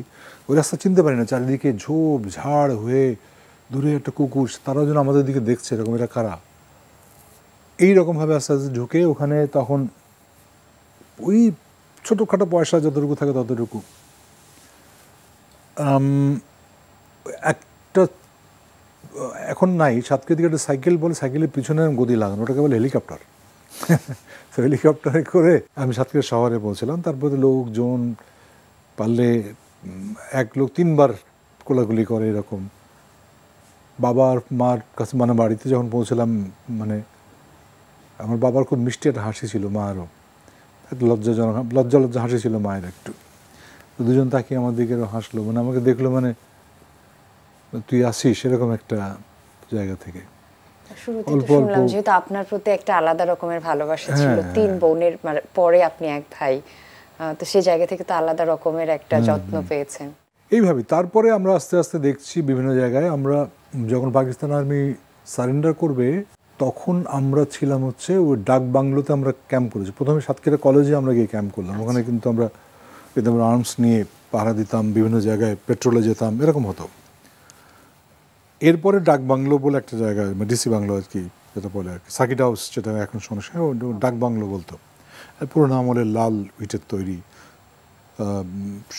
ওই রাস্তা চিনতে পারি না চারিদিকে ঝোপ ঝাড় হয়ে দূরে একটা কুকুর তারাও যেন আমাদের দিকে দেখছে এরকম এটা কারা এই রকমভাবে আস্তে আস্তে ঢুকে ওখানে তখন ওই ছোটোখাটো পয়সা যতটুকু থাকে ততটুকু একটা এখন নাই সাতকে দিকে একটা সাইকেল বলে সাইকেলের পিছনে গদি লাগানো ওটাকে বলে হেলিকপ্টার [laughs] তো হেলিকপ্টারে করে আমি সাতক্ষীরা শহরে পৌঁছলাম তারপরে লোকজন পারলে এক লোক তিনবার কোলাগুলি করে এরকম বাবার মার কাছে মানে বাড়িতে যখন পৌঁছলাম মানে আমার বাবার খুব মিষ্টি একটা হাসি ছিল মায়েরও একটা লজ্জাজনক লজ্জা লজ্জা হাসি ছিল মায়ের একটু তো দুজন তাকিয়ে আমার দিকেও হাসলো মানে আমাকে দেখলো মানে তুই আসিস এরকম একটা জায়গা থেকে অল্প অল্প যেহেতু আপনার প্রতি একটা আলাদা রকমের ভালোবাসা ছিল হ্যাঁ, তিন হ্যাঁ। বোনের মানে পরে আপনি এক ভাই তো সেই জায়গা থেকে তো আলাদা রকমের একটা যত্ন পেয়েছেন এইভাবে তারপরে আমরা আস্তে আস্তে দেখছি বিভিন্ন জায়গায় আমরা যখন পাকিস্তান আর্মি সারেন্ডার করবে তখন আমরা ছিলাম হচ্ছে ওই ডাক বাংলোতে আমরা ক্যাম্প করেছি প্রথমে সাতক্ষীরা কলেজে আমরা গিয়ে ক্যাম্প করলাম আচ্ছা। ওখানে কিন্তু আমরা কিন্তু আমরা আর্মস নিয়ে পাহারা দিতাম বিভিন্ন জায়গায় পেট্রোলে যেতাম এরকম হতো এরপরে ডাক বাংলো বলে একটা জায়গা ডিসি মানে বাংলো আর কি যেটা বলে আর কি সাকিট হাউস যেটা এখন সমস্যা ডাক বাংলো বলতো পুরোনো আমলের লাল ইটের তৈরি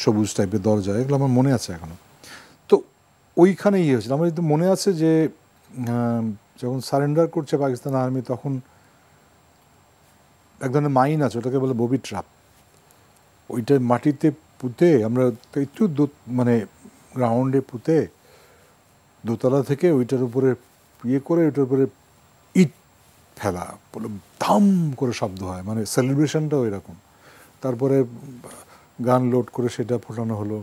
সবুজ টাইপের দরজা এগুলো আমার মনে আছে এখনও তো ওইখানে ইয়ে হয়েছিল আমার মনে আছে যে যখন সারেন্ডার করছে পাকিস্তান আর্মি তখন এক ধরনের মাইন আছে ওটাকে বলে ববি ট্রাপ ওইটা মাটিতে পুঁতে আমরা একটু দু মানে গ্রাউন্ডে পুঁতে দোতলা থেকে ওইটার উপরে ইয়ে করে ওইটার উপরে ইট ফেলা বলে ধাম করে শব্দ হয় মানে সেলিব্রেশনটাও এরকম তারপরে গান লোড করে সেটা ফোটানো হলো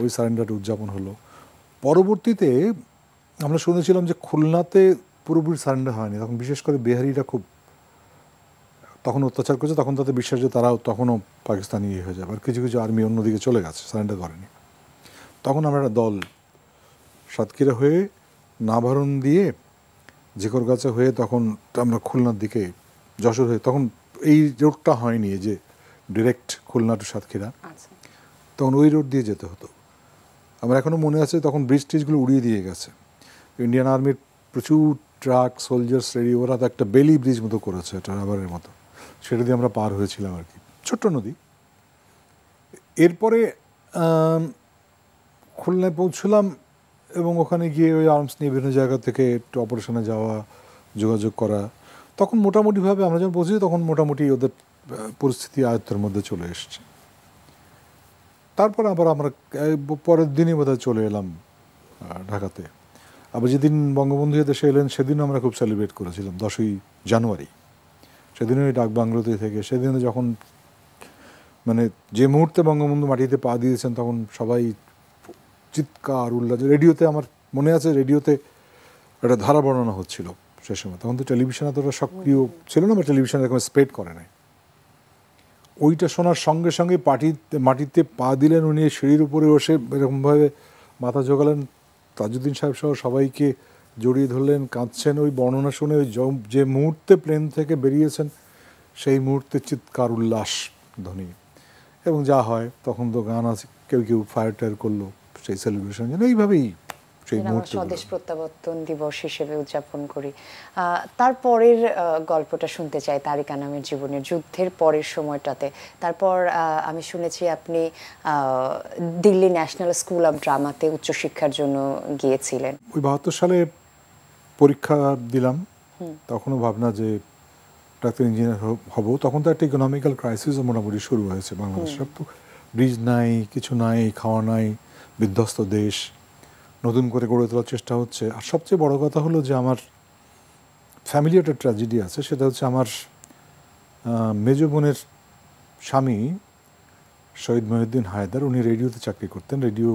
ওই সারেন্ডারটা উদযাপন হলো পরবর্তীতে আমরা শুনেছিলাম যে খুলনাতে পুরোপুরি সারেন্ডার হয়নি তখন বিশেষ করে বিহারিরা খুব তখন অত্যাচার করছে তখন তাতে বিশ্বাস যে তারাও তখনও পাকিস্তানি ইয়ে হয়ে যাবে আর কিছু কিছু আর্মি অন্যদিকে চলে গেছে সারেন্ডার করেনি তখন আমরা একটা দল সাতক্ষীরা হয়ে নাভারণ দিয়ে ঝিকর গাছে হয়ে তখন আমরা খুলনার দিকে যশোর হয়ে তখন এই রোডটা হয়নি যে ডিরেক্ট খুলনা টু সাতক্ষীরা আচ্ছা। তখন ওই রোড দিয়ে যেতে হতো আমার এখনও মনে আছে তখন ব্রিজ ট্রিজগুলো উড়িয়ে দিয়ে গেছে ইন্ডিয়ান আর্মির প্রচুর ট্রাক সোলজার্স রেডি ওরা তো একটা বেলি ব্রিজ মতো করেছে এটা রাবারের মতো সেটা দিয়ে আমরা পার হয়েছিলাম আর কি ছোট্ট নদী এরপরে খুলনায় পৌঁছলাম এবং ওখানে গিয়ে ওই আর্মস নিয়ে বিভিন্ন জায়গা থেকে একটু অপারেশনে যাওয়া যোগাযোগ করা তখন মোটামুটিভাবে আমরা যখন পৌঁছি তখন মোটামুটি ওদের পরিস্থিতি আয়ত্তের মধ্যে চলে এসছে তারপর আবার আমরা পরের দিনই বোধহয় চলে এলাম ঢাকাতে আবার যেদিন বঙ্গবন্ধু দেশে এলেন সেদিন আমরা খুব সেলিব্রেট করেছিলাম দশই জানুয়ারি সেদিন ওই ডাক বাংলোতে থেকে সেদিন যখন মানে যে মুহূর্তে বঙ্গবন্ধু মাটিতে পা দিয়েছেন তখন সবাই চিৎকার উল্লাস রেডিওতে আমার মনে আছে রেডিওতে একটা ধারা বর্ণনা হচ্ছিল সে সময় তখন তো টেলিভিশন এতটা সক্রিয় ছিল না বা টেলিভিশন এরকম স্প্রেড করে নাই ওইটা শোনার সঙ্গে সঙ্গে পাটিতে মাটিতে পা দিলেন উনি সিঁড়ির উপরে বসে এরকমভাবে মাথা জোগালেন তাজুদ্দিন সাহেব সহ সবাইকে জড়িয়ে ধরলেন কাঁদছেন ওই বর্ণনা শুনে ওই যে মুহূর্তে প্লেন থেকে বেরিয়েছেন সেই মুহূর্তে চিৎকার উল্লাস ধ্বনি এবং যা হয় তখন তো গান আছে কেউ কেউ ফায়ার টায়ার করলো সেই সেলিব্রেশন জন্য এইভাবেই স্বদেশ প্রত্যাবর্তন দিবস হিসেবে উদযাপন করি তারপরের গল্পটা শুনতে চাই তারিক আনামের জীবনে যুদ্ধের পরের সময়টাতে তারপর আমি শুনেছি আপনি দিল্লি ন্যাশনাল স্কুল অফ ড্রামাতে উচ্চশিক্ষার জন্য গিয়েছিলেন ওই বাহাত্তর সালে পরীক্ষা দিলাম তখনও ভাবনা যে ডাক্তার ইঞ্জিনিয়ার হব তখন তো একটা ইকোনমিক্যাল ক্রাইসিস মোটামুটি শুরু হয়েছে বাংলাদেশের তো ব্রিজ নাই কিছু নাই খাওয়া নাই বিধ্বস্ত দেশ নতুন করে গড়ে তোলার চেষ্টা হচ্ছে আর সবচেয়ে বড় কথা হলো যে আমার ফ্যামিলি একটা ট্র্যাজেডি আছে সেটা হচ্ছে আমার মেজ বোনের স্বামী শহীদ মহিউদ্দিন হায়দার উনি রেডিওতে চাকরি করতেন রেডিও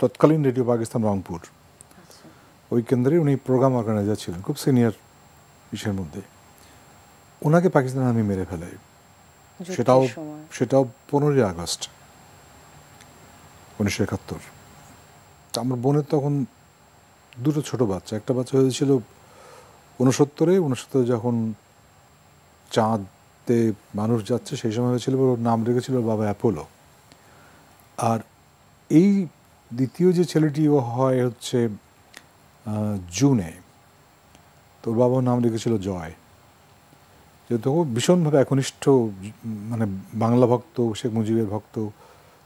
তৎকালীন রেডিও পাকিস্তান রংপুর আচ্ছা। ওই কেন্দ্রে উনি প্রোগ্রাম অর্গানাইজার ছিলেন খুব সিনিয়র ইসের মধ্যে ওনাকে পাকিস্তান আমি মেরে ফেলাই সেটাও সেটাও পনেরোই আগস্ট উনিশশো একাত্তর আমার বোনের তখন দুটো ছোট বাচ্চা একটা বাচ্চা হয়েছিল উনসত্তরে উনসত্তরে যখন চাঁদে মানুষ যাচ্ছে সেই সময় হয়েছিল ওর নাম রেখেছিল বাবা অ্যাপোলো আর এই দ্বিতীয় যে ছেলেটি ও হয় হচ্ছে জুনে তোর বাবার নাম রেখেছিল জয় যেহেতু ভীষণভাবে একনিষ্ঠ মানে বাংলা ভক্ত শেখ মুজিবের ভক্ত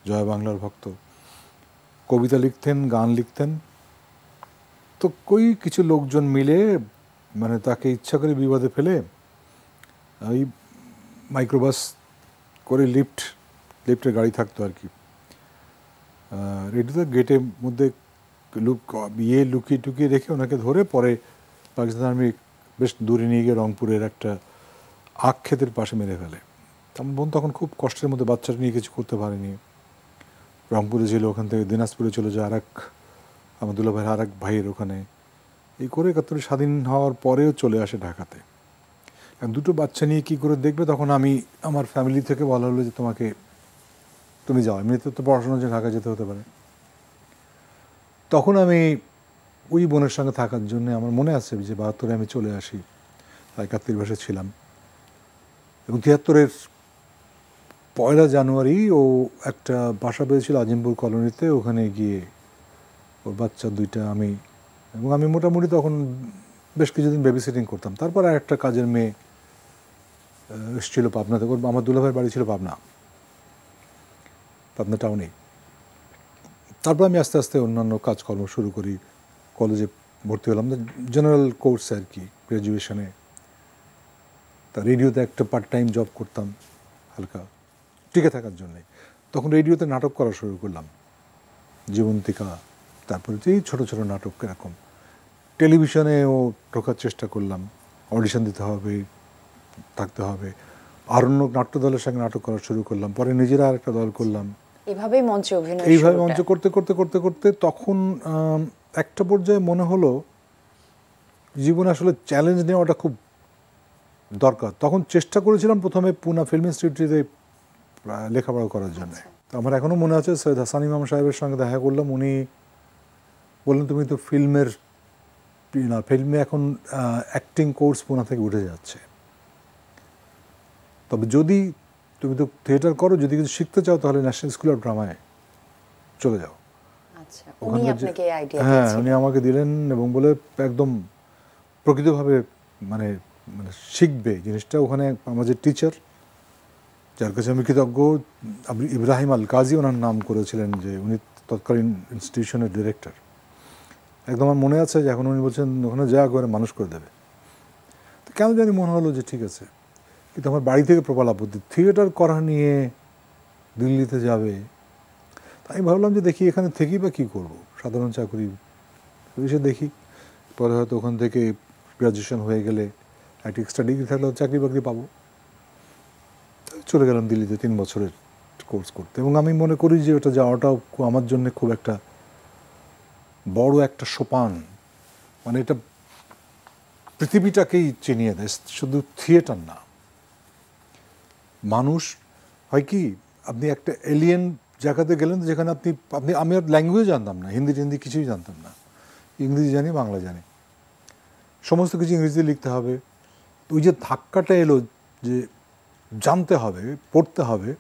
জয় বাংলার ভক্ত কবিতা লিখতেন গান লিখতেন তো কই কিছু লোকজন মিলে মানে তাকে ইচ্ছা করে বিবাদে ফেলে ওই মাইক্রোবাস করে লিফট লিফটের গাড়ি থাকতো আর কি রেডিওতে গেটের মধ্যে লুক ইয়ে লুকিয়ে টুকিয়ে রেখে ওনাকে ধরে পরে পাকিস্তান আর্মি বেশ দূরে নিয়ে গিয়ে রংপুরের একটা আখ ক্ষেতের পাশে মেরে ফেলে আমার বোন তখন খুব কষ্টের মধ্যে বাচ্চাটা নিয়ে কিছু করতে পারেনি রংপুরে ছিল ওখান থেকে দিনাজপুরে চলে যায় আর এক আমাদুল্লা ভাইয়ের আর এক ভাইয়ের ওখানে এই করে একাত্তরে স্বাধীন হওয়ার পরেও চলে আসে ঢাকাতে দুটো বাচ্চা নিয়ে কি করে দেখবে তখন আমি আমার ফ্যামিলি থেকে বলা হলো যে তোমাকে তুমি যাও এমনিতে তো পড়াশোনার যে ঢাকা যেতে হতে পারে তখন আমি ওই বোনের সঙ্গে থাকার জন্য আমার মনে আছে যে বাহাত্তরে আমি চলে আসি একাত্তর বাসে ছিলাম এবং তিয়াত্তরের পয়লা জানুয়ারি ও একটা বাসা পেয়েছিল আজিমপুর কলোনিতে ওখানে গিয়ে ওর বাচ্চা দুইটা আমি এবং আমি মোটামুটি তখন বেশ কিছুদিন বেবিসিটিং করতাম তারপর আর একটা কাজের মেয়ে এসেছিল পাবনাতে ওর আমার দুলাভাইয়ের বাড়ি ছিল পাবনা পাবনা টাউনে তারপর আমি আস্তে আস্তে অন্যান্য কাজকর্ম শুরু করি কলেজে ভর্তি হলাম জেনারেল কোর্সে আর কি গ্র্যাজুয়েশনে তা রেডিওতে একটা পার্ট টাইম জব করতাম হালকা টিকে থাকার জন্যে তখন রেডিওতে নাটক করা শুরু করলাম জীবন্তিকা তারপরে এই ছোটো ছোটো নাটক এরকম টেলিভিশনেও ঢোকার চেষ্টা করলাম অডিশন দিতে হবে থাকতে হবে আরণ্য নাট্য দলের সঙ্গে নাটক করা শুরু করলাম পরে নিজেরা আর একটা দল করলাম এইভাবেই মঞ্চে অভিনয় এইভাবে মঞ্চ করতে করতে করতে করতে তখন একটা পর্যায়ে মনে হলো জীবনে আসলে চ্যালেঞ্জ নেওয়াটা খুব দরকার তখন চেষ্টা করেছিলাম প্রথমে পুনা ফিল্ম ইনস্টিটিউটে লেখাপড়া করার জন্য আচ্ছা। তো আমার এখনও মনে আছে সৈয়দ হাসান ইমাম সাহেবের সঙ্গে দেখা করলাম উনি বললেন তুমি তো ফিল্মের না ফিল্মে এখন অ্যাক্টিং কোর্স পুনা থেকে উঠে যাচ্ছে তবে যদি তুমি তো থিয়েটার করো যদি কিছু শিখতে চাও তাহলে ন্যাশনাল স্কুল অফ ড্রামায় চলে যাও আচ্ছা, হ্যাঁ উনি আমাকে দিলেন এবং বলে একদম প্রকৃতভাবে মানে মানে শিখবে জিনিসটা ওখানে আমার যে টিচার যার কাছে আমি কৃতজ্ঞ ইব্রাহিম আল কাজী ওনার নাম করেছিলেন যে উনি তৎকালীন ইনস্টিটিউশনের ডিরেক্টর একদম আমার মনে আছে যে এখন উনি বলছেন ওখানে যা করে মানুষ করে দেবে তো কেন জানি মনে হলো যে ঠিক আছে কিন্তু আমার বাড়ি থেকে প্রবল আপত্তি থিয়েটার করা নিয়ে দিল্লিতে যাবে তাই আমি ভাবলাম যে দেখি এখানে থেকেই বা কী করব সাধারণ চাকরি সে দেখি পরে হয়তো ওখান থেকে গ্রাজুয়েশন হয়ে গেলে একটা এক্সট্রা ডিগ্রি থাকলে চাকরি বাকরি পাবো চলে গেলাম দিল্লিতে তিন বছরের কোর্স করতে এবং আমি মনে করি যে ওটা যাওয়াটাও আমার জন্য খুব একটা বড় একটা সোপান মানে এটা পৃথিবীটাকেই চিনিয়ে দেয় শুধু থিয়েটার না মানুষ হয় কি আপনি একটা এলিয়েন জায়গাতে গেলেন যেখানে আপনি আপনি আমি আর ল্যাঙ্গুয়েজ জানতাম না হিন্দি টিন্দি কিছুই জানতাম না ইংরেজি জানি বাংলা জানি সমস্ত কিছু ইংরেজিতে লিখতে হবে ওই যে ধাক্কাটা এলো যে জানতে হবে পড়তে হবে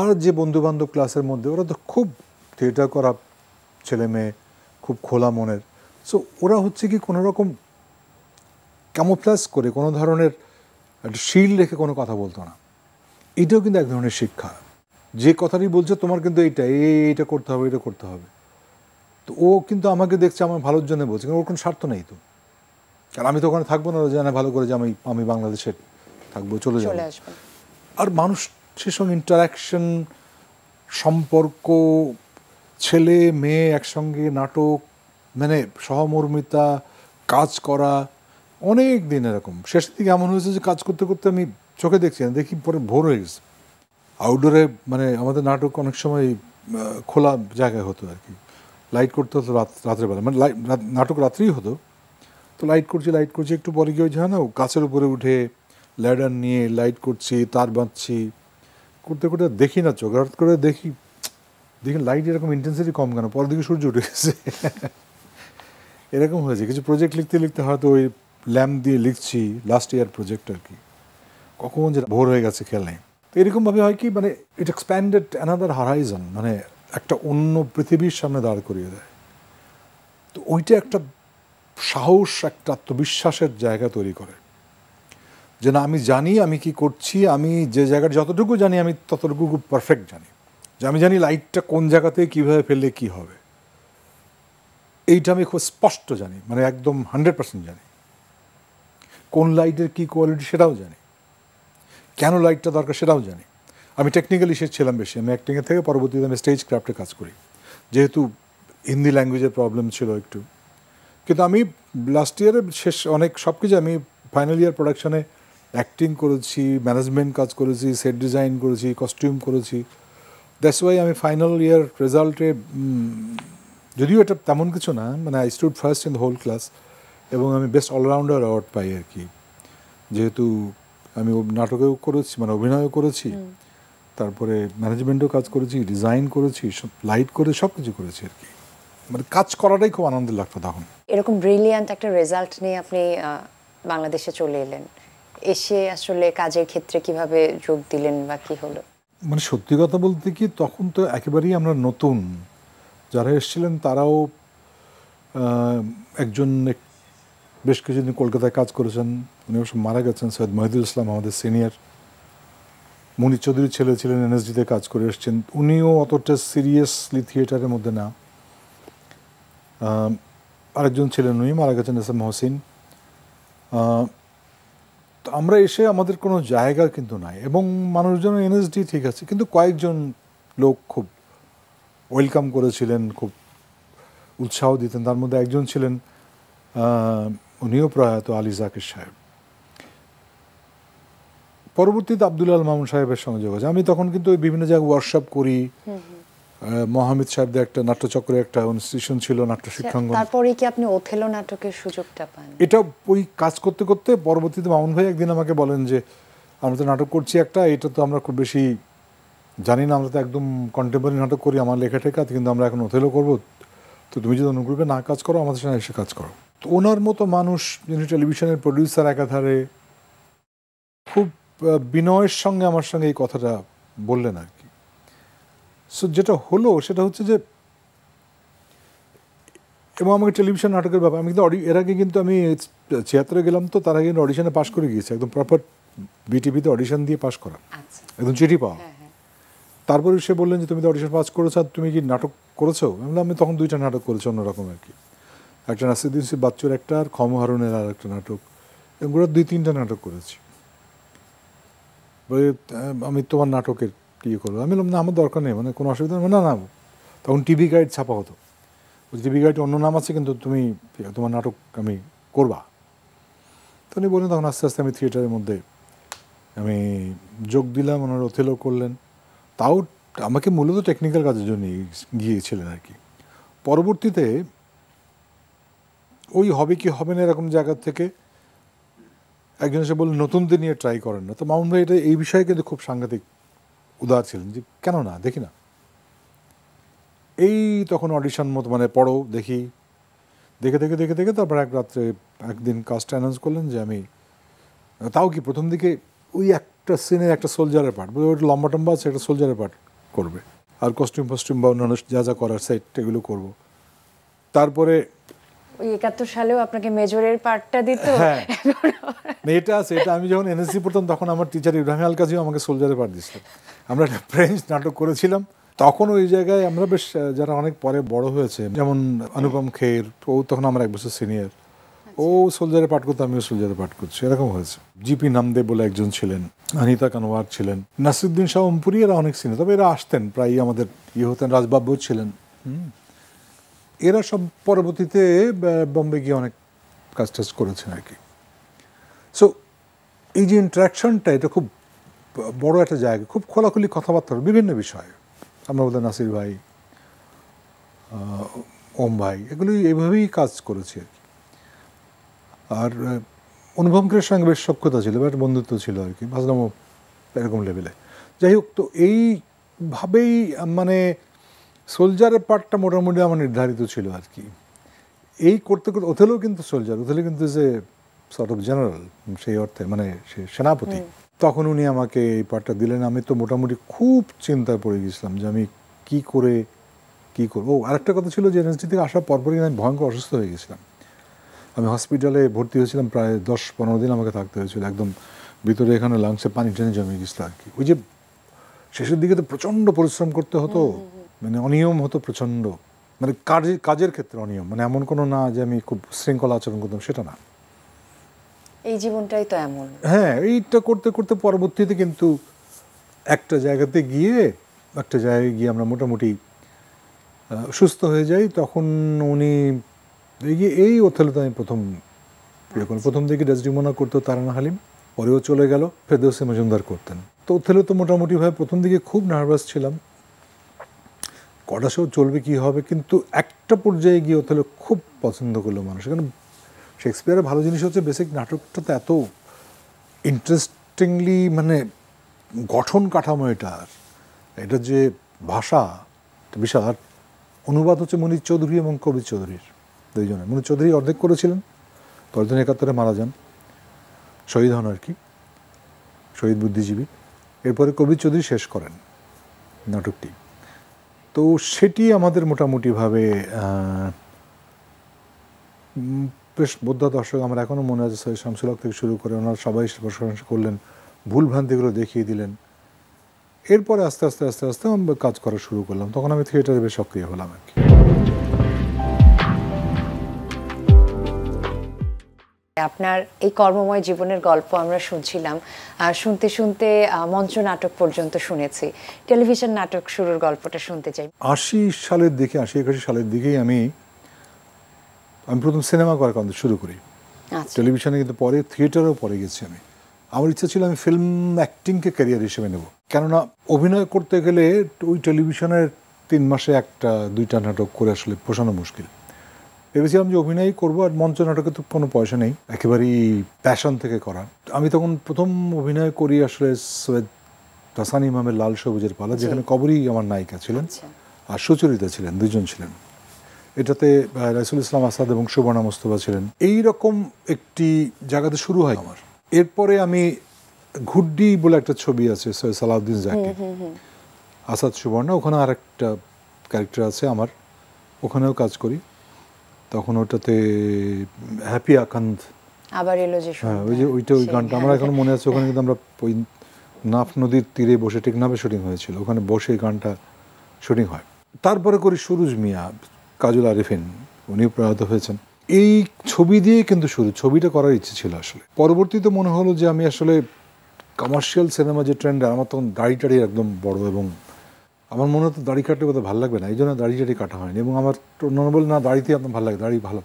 আর যে বন্ধুবান্ধব ক্লাসের মধ্যে ওরা তো খুব থিয়েটার করা ছেলে মেয়ে খুব খোলা মনের সো ওরা হচ্ছে কি কোনো রকম ক্যামোফ্লাস করে কোনো ধরনের একটা শিল রেখে কোনো কথা বলতো না এটাও কিন্তু এক ধরনের শিক্ষা যে কথাটি বলছে তোমার কিন্তু এইটা এইটা করতে হবে এটা করতে হবে তো ও কিন্তু আমাকে দেখছে আমার ভালোর জন্য বলছে কিন্তু ওর কোনো স্বার্থ নেই তো কারণ আমি তো ওখানে থাকবো না জানে ভালো করে যে আমি আমি বাংলাদেশের থাকবো চলে যাবো আর মানুষের সঙ্গে ইন্টারাকশন সম্পর্ক ছেলে মেয়ে একসঙ্গে নাটক মানে সহমর্মিতা কাজ করা অনেক দিন এরকম শেষের দিকে এমন হয়েছে যে কাজ করতে করতে আমি চোখে দেখছি না দেখি পরে ভোর হয়ে গেছে আউটডোরে মানে আমাদের নাটক অনেক সময় খোলা জায়গায় হতো আর কি লাইট করতে হতো রাত রাত্রেবেলা মানে লাইট নাটক রাত্রেই হতো তো লাইট করছি লাইট করছি একটু পরে গিয়ে ঝানাও কাছের উপরে উঠে ল্যাডার নিয়ে লাইট করছি তার বাঁধছি করতে করতে দেখি না চোখ হঠাৎ করে দেখি দেখি লাইট এরকম ইন্টেন্সিটি কম কেন পরের দিকে সূর্য উঠে গেছে এরকম হয়েছে কিছু প্রজেক্ট লিখতে লিখতে হয়তো ওই ল্যাম্প দিয়ে লিখছি লাস্ট ইয়ার প্রজেক্ট আর কি কখন যে ভোর হয়ে গেছে খেয়াল নেই তো এরকমভাবে হয় কি মানে ইট এক্সপ্যান্ডেড অ্যানাদার হারাইজন মানে একটা অন্য পৃথিবীর সামনে দাঁড় করিয়ে দেয় তো ওইটা একটা সাহস একটা আত্মবিশ্বাসের জায়গা তৈরি করে যে না আমি জানি আমি কি করছি আমি যে জায়গার যতটুকু জানি আমি ততটুকু খুব পারফেক্ট জানি যে আমি জানি লাইটটা কোন জায়গাতে কীভাবে ফেললে কি হবে এইটা আমি খুব স্পষ্ট জানি মানে একদম হান্ড্রেড পার্সেন্ট জানি কোন লাইটের কী কোয়ালিটি সেটাও জানি কেন লাইটটা দরকার সেটাও জানি আমি টেকনিক্যালি সে ছিলাম বেশি আমি অ্যাক্টিংয়ের থেকে পরবর্তীতে আমি স্টেজ ক্রাফ্টে কাজ করি যেহেতু হিন্দি ল্যাঙ্গুয়েজের প্রবলেম ছিল একটু কিন্তু আমি লাস্ট ইয়ারের শেষ অনেক সব কিছু আমি ফাইনাল ইয়ার প্রোডাকশনে অ্যাক্টিং করেছি ম্যানেজমেন্ট কাজ করেছি সেট ডিজাইন করেছি কস্টিউম করেছি দ্যাটস ওয়াই আমি ফাইনাল ইয়ার রেজাল্টে যদিও এটা তেমন কিছু না মানে I stood first in the whole class এবং আমি বেস্ট অলরাউন্ডার অ্যাওয়ার্ড পাই আর কি যেহেতু আমি নাটকেও করেছি মানে অভিনয়ও করেছি তারপরে ম্যানেজমেন্টও কাজ করেছি ডিজাইন করেছি সব লাইট করে সব কিছু করেছি আর কি মানে কাজ করাটাই খুব আনন্দ লাগতো তখন এরকম ব্রিলিয়ান্ট একটা রেজাল্ট নিয়ে আপনি বাংলাদেশে চলে এলেন এসে আসলে কাজের ক্ষেত্রে কিভাবে যোগ দিলেন বা কি হলো মানে সত্যি কথা বলতে কি তখন তো একেবারেই আমরা নতুন যারা এসেছিলেন তারাও একজন বেশ কিছুদিন কলকাতায় কাজ করেছেন উনি অবশ্য মারা গেছেন সৈয়দ মহিদুল ইসলাম আমাদের সিনিয়র মনির চৌধুরীর ছেলে ছিলেন এনএসডিতে কাজ করে এসছেন উনিও অতটা সিরিয়াসলি থিয়েটারের মধ্যে না আরেকজন ছিলেন উনি মারা গেছেন এস এম হোসেন তো আমরা এসে আমাদের কোনো জায়গা কিন্তু নাই এবং মানুষজন এনএসডি ঠিক আছে কিন্তু কয়েকজন লোক খুব ওয়েলকাম করেছিলেন খুব উৎসাহ দিতেন তার মধ্যে একজন ছিলেন উনিও প্রয়াত আলী জাকির সাহেব পরবর্তীতে আল মামুন সাহেবের সঙ্গে যোগ আছে আমি তখন কিন্তু ওই বিভিন্ন জায়গায় ওয়ার্কশপ করি মহামিত সাহেবদের একটা নাট্যচক্রে একটা অনুষ্ঠিত ছিল নাট্য আচ্ছা, শিক্ষাঙ্গন তারপরে কি আপনি ওথেলো নাটকের সুযোগটা পান এটা ওই কাজ করতে করতে পরবর্তীতে মামুন ভাই একদিন আমাকে বলেন যে আমরা তো নাটক করছি একটা এটা তো আমরা খুব বেশি জানি না আমরা তো একদম কন্টেম্পোরারি নাটক করি আমার লেখা টেখা কিন্তু আমরা এখন ওথেলো করব তো তুমি যদি অন্য না কাজ করো আমাদের সঙ্গে এসে কাজ করো তো ওনার মতো মানুষ যিনি টেলিভিশনের প্রডিউসার একাধারে খুব বিনয়ের সঙ্গে আমার সঙ্গে এই কথাটা বললেন আর কি সো যেটা হলো সেটা হচ্ছে যে এবং আমাকে টেলিভিশন নাটকের ব্যাপার আমি কিন্তু এর আগে কিন্তু আমি ছিয়াত্তরে গেলাম তো তার আগে অডিশনে পাশ করে গিয়েছি একদম প্রপার বিটিভিতে অডিশন দিয়ে পাশ করা আচ্ছা। একদম চিঠি পাওয়া হ্যাঁ, হ্যাঁ। তারপরে সে বললেন যে তুমি তো অডিশন পাস করেছো আর তুমি কি নাটক করেছো আমি আমি তখন দুইটা নাটক করেছি অন্যরকম আর কি একটা নাসিদ্দিন সি বাচ্চুর একটা আর ক্ষমহারণের আর একটা নাটক এবং দুই তিনটা নাটক করেছি আমি তোমার নাটকের ইয়ে করবো আমি বললাম না আমার দরকার নেই মানে কোনো অসুবিধা না না তখন টিভি গাইড ছাপা হতো টিভি গাইড অন্য নাম আছে কিন্তু তুমি তোমার নাটক আমি করবা তো উনি বললেন তখন আস্তে আস্তে আমি থিয়েটারের মধ্যে আমি যোগ দিলাম ওনার অথেলো করলেন তাও আমাকে মূলত টেকনিক্যাল কাজের জন্য গিয়েছিলেন আর কি পরবর্তীতে ওই হবে কি হবে না এরকম জায়গার থেকে একজন এসে বললেন নতুনদের নিয়ে ট্রাই করেন না তো মামুন ভাই এটা এই বিষয়ে কিন্তু খুব সাংঘাতিক উদার ছিলেন যে কেন না দেখি না এই তখন অডিশন মতো মানে পড়ো দেখি দেখে দেখে দেখে দেখে তারপর এক রাত্রে একদিন কাস্ট অ্যানাউন্স করলেন যে আমি তাও কি প্রথম দিকে ওই একটা সিনের একটা সোলজারের পার্ট ওইটা লম্বা টম্বা আছে একটা সোলজারের পার্ট করবে আর কস্টিউম ফস্টিউম বা অন্যান্য যা যা করার সেট এগুলো করবো তারপরে ওই একাত্তর সালেও আপনাকে মেজরের পার্টটা দিত হ্যাঁ। এটা সেটা আমি যখন এনএসসি পড়তাম তখন আমার টিচার ইব্রাহিম আল কাজিও আমাকে সোলজারের পার্ট দিচ্ছিল আমরা একটা ফ্রেঞ্চ নাটক করেছিলাম তখন ওই জায়গায় আমরা বেশ যারা অনেক পরে বড় হয়েছে যেমন অনুপম খের ও তখন আমার এক বছর সিনিয়র ও সোলজারে পাঠ করতো আমিও সোলজারে পাঠ করছি এরকম হয়েছে জিপি নামদেব বলে একজন ছিলেন অনিতা কানোয়ার ছিলেন নাসিরুদ্দিন শাহ অম্পুরি এরা অনেক সিনিয়র তবে এরা আসতেন প্রায় আমাদের ইয়ে হতেন রাজবাবু ছিলেন হুম এরা সব পরবর্তীতে বম্বে গিয়ে অনেক কাজ টাজ করেছেন আর কি সো এই যে ইন্টারাকশনটা এটা খুব বড় একটা জায়গা খুব খোলাখুলি কথাবার্তা বিভিন্ন বিষয়ে আমরা বলতে নাসির ভাই ওম ভাই এগুলি এভাবেই কাজ করেছি আর কি আর অনুভবকের সঙ্গে বেশ সক্ষতা ছিল বা বন্ধুত্ব ছিল আর কি ভাজলামও এরকম লেভেলে যাই হোক তো এইভাবেই মানে সোলজারের পার্টটা মোটামুটি আমার নির্ধারিত ছিল আর কি এই করতে করতে ওথেলেও কিন্তু সোলজার ওথেলে কিন্তু যে সর্ট অফ জেনারেল সেই অর্থে মানে সে সেনাপতি তখন উনি আমাকে এই পার্টটা দিলেন আমি তো মোটামুটি খুব চিন্তায় পড়ে গেছিলাম যে আমি কি করে কি করব ও আরেকটা কথা ছিল যে এনএসডি থেকে আসার পরপরই আমি ভয়ঙ্কর অসুস্থ হয়ে গেছিলাম আমি হসপিটালে ভর্তি হয়েছিলাম প্রায় দশ পনেরো দিন আমাকে থাকতে হয়েছিল একদম ভিতরে এখানে লাংসে পানি টেনে জমে গেছিলো আর কি ওই যে শেষের দিকে তো প্রচণ্ড পরিশ্রম করতে হতো মানে অনিয়ম হতো প্রচণ্ড মানে কাজের কাজের ক্ষেত্রে অনিয়ম মানে এমন কোনো না যে আমি খুব শৃঙ্খলা আচরণ করতাম সেটা না এই জীবনটাই তো এমন হ্যাঁ এইটা করতে করতে পরবর্তীতে কিন্তু একটা জায়গাতে গিয়ে একটা জায়গায় গিয়ে আমরা মোটামুটি সুস্থ হয়ে যাই তখন উনি এই এই তো আমি প্রথম যখন ইয়ে আচ্ছা। প্রথম দিকে ডাজডিমোনা করতো তারানা হালিম পরেও চলে গেল ফেরদৌসে মজুমদার করতেন তো ওথেলো তো মোটামুটিভাবে প্রথম দিকে খুব নার্ভাস ছিলাম কটা সেও চলবে কী হবে কিন্তু একটা পর্যায়ে গিয়ে তাহলে খুব পছন্দ করলো মানুষ কারণ শেক্সপিয়ারের ভালো জিনিস হচ্ছে বেসিক নাটকটা তো এত ইন্টারেস্টিংলি মানে গঠন কাঠামো এটার এটা যে ভাষা বিশাল অনুবাদ হচ্ছে মনির চৌধুরী এবং কবির চৌধুরীর দুইজনের মনির চৌধুরী অর্ধেক করেছিলেন পরদিন একাত্তরে মারা যান শহীদ হন আর কি শহীদ বুদ্ধিজীবী এরপরে কবির চৌধুরী শেষ করেন নাটকটি তো সেটি আমাদের মোটামুটিভাবে বেশ বৌদ্ধ দর্শক আমার এখনও মনে আছে সৈয়দ শামসুল হক থেকে শুরু করে ওনারা সবাই প্রশংসা করলেন ভুলভ্রান্তিগুলো দেখিয়ে দিলেন এরপরে আস্তে আস্তে আস্তে আস্তে আমি কাজ করা শুরু করলাম তখন আমি থিয়েটারে বেশ সক্রিয় হলাম আর কি আপনার এই কর্মময় জীবনের গল্প আমরা শুনছিলাম শুনতে শুনতে মঞ্চ নাটক পর্যন্ত শুনেছি টেলিভিশন নাটক শুরুর গল্পটা শুনতে চাই আশি সালের দিকে আশি একাশি সালের দিকেই আমি আমি প্রথম সিনেমা করার কারণ শুরু করি আচ্ছা। টেলিভিশনে কিন্তু পরে থিয়েটারেও পরে গেছি আমি আমার ইচ্ছা ছিল আমি ফিল্ম অ্যাক্টিংকে ক্যারিয়ার হিসেবে নেব কেননা অভিনয় করতে গেলে ওই টেলিভিশনের তিন মাসে একটা দুইটা নাটক করে আসলে পোষানো মুশকিল ভেবেছিলাম যে অভিনয় করবো আর মঞ্চ নাটকে তো কোনো পয়সা নেই একেবারেই প্যাশন থেকে করা আমি তখন প্রথম অভিনয় করি আসলে সৈয়দ তাসানি ইমামের লাল সবুজের পালা আচ্ছা। যেখানে কবরই আমার নায়িকা ছিলেন আচ্ছা। আর সুচরিতা ছিলেন দুজন ছিলেন এটাতে রাইসুল ইসলাম আসাদ এবং সুবর্ণা মোস্তফা ছিলেন এই রকম একটি জায়গাতে শুরু হয় আমার এরপরে আমি ঘুড্ডি বলে একটা ছবি আছে সৈয়দ সালাউদ্দিন জাকি আসাদ সুবর্ণা ওখানে আর একটা ক্যারেক্টার আছে আমার ওখানেও কাজ করি তখন ওটাতে হ্যাপি আকান্ত আবার এলো যে হ্যাঁ ওই যে ওইটা ওই গানটা আমার এখন মনে আছে ওখানে হ্যাঁ। কিন্তু আমরা ওই নাফ নদীর তীরে বসে টেকনাফে শুটিং হয়েছিল ওখানে বসে গানটা শুটিং হয় তারপরে করি সুরুজ মিয়া কাজল আরিফিন উনিও প্রয়াত হয়েছেন এই ছবি দিয়ে কিন্তু শুরু ছবিটা করার ইচ্ছে ছিল আসলে পরবর্তীতে মনে হলো যে আমি আসলে কমার্শিয়াল সিনেমা যে ট্রেন্ডে আমার তখন দাড়ি টাড়ি একদম বড় এবং আমার মনে হতো দাড়ি কাটলে বোধহয় ভালো লাগবে না এই জন্য দাড়ি টাড়ি কাটা হয়নি এবং আমার অন্যান্য বলে না দাড়িতেই আপনার ভালো লাগে দাড়ি ভালো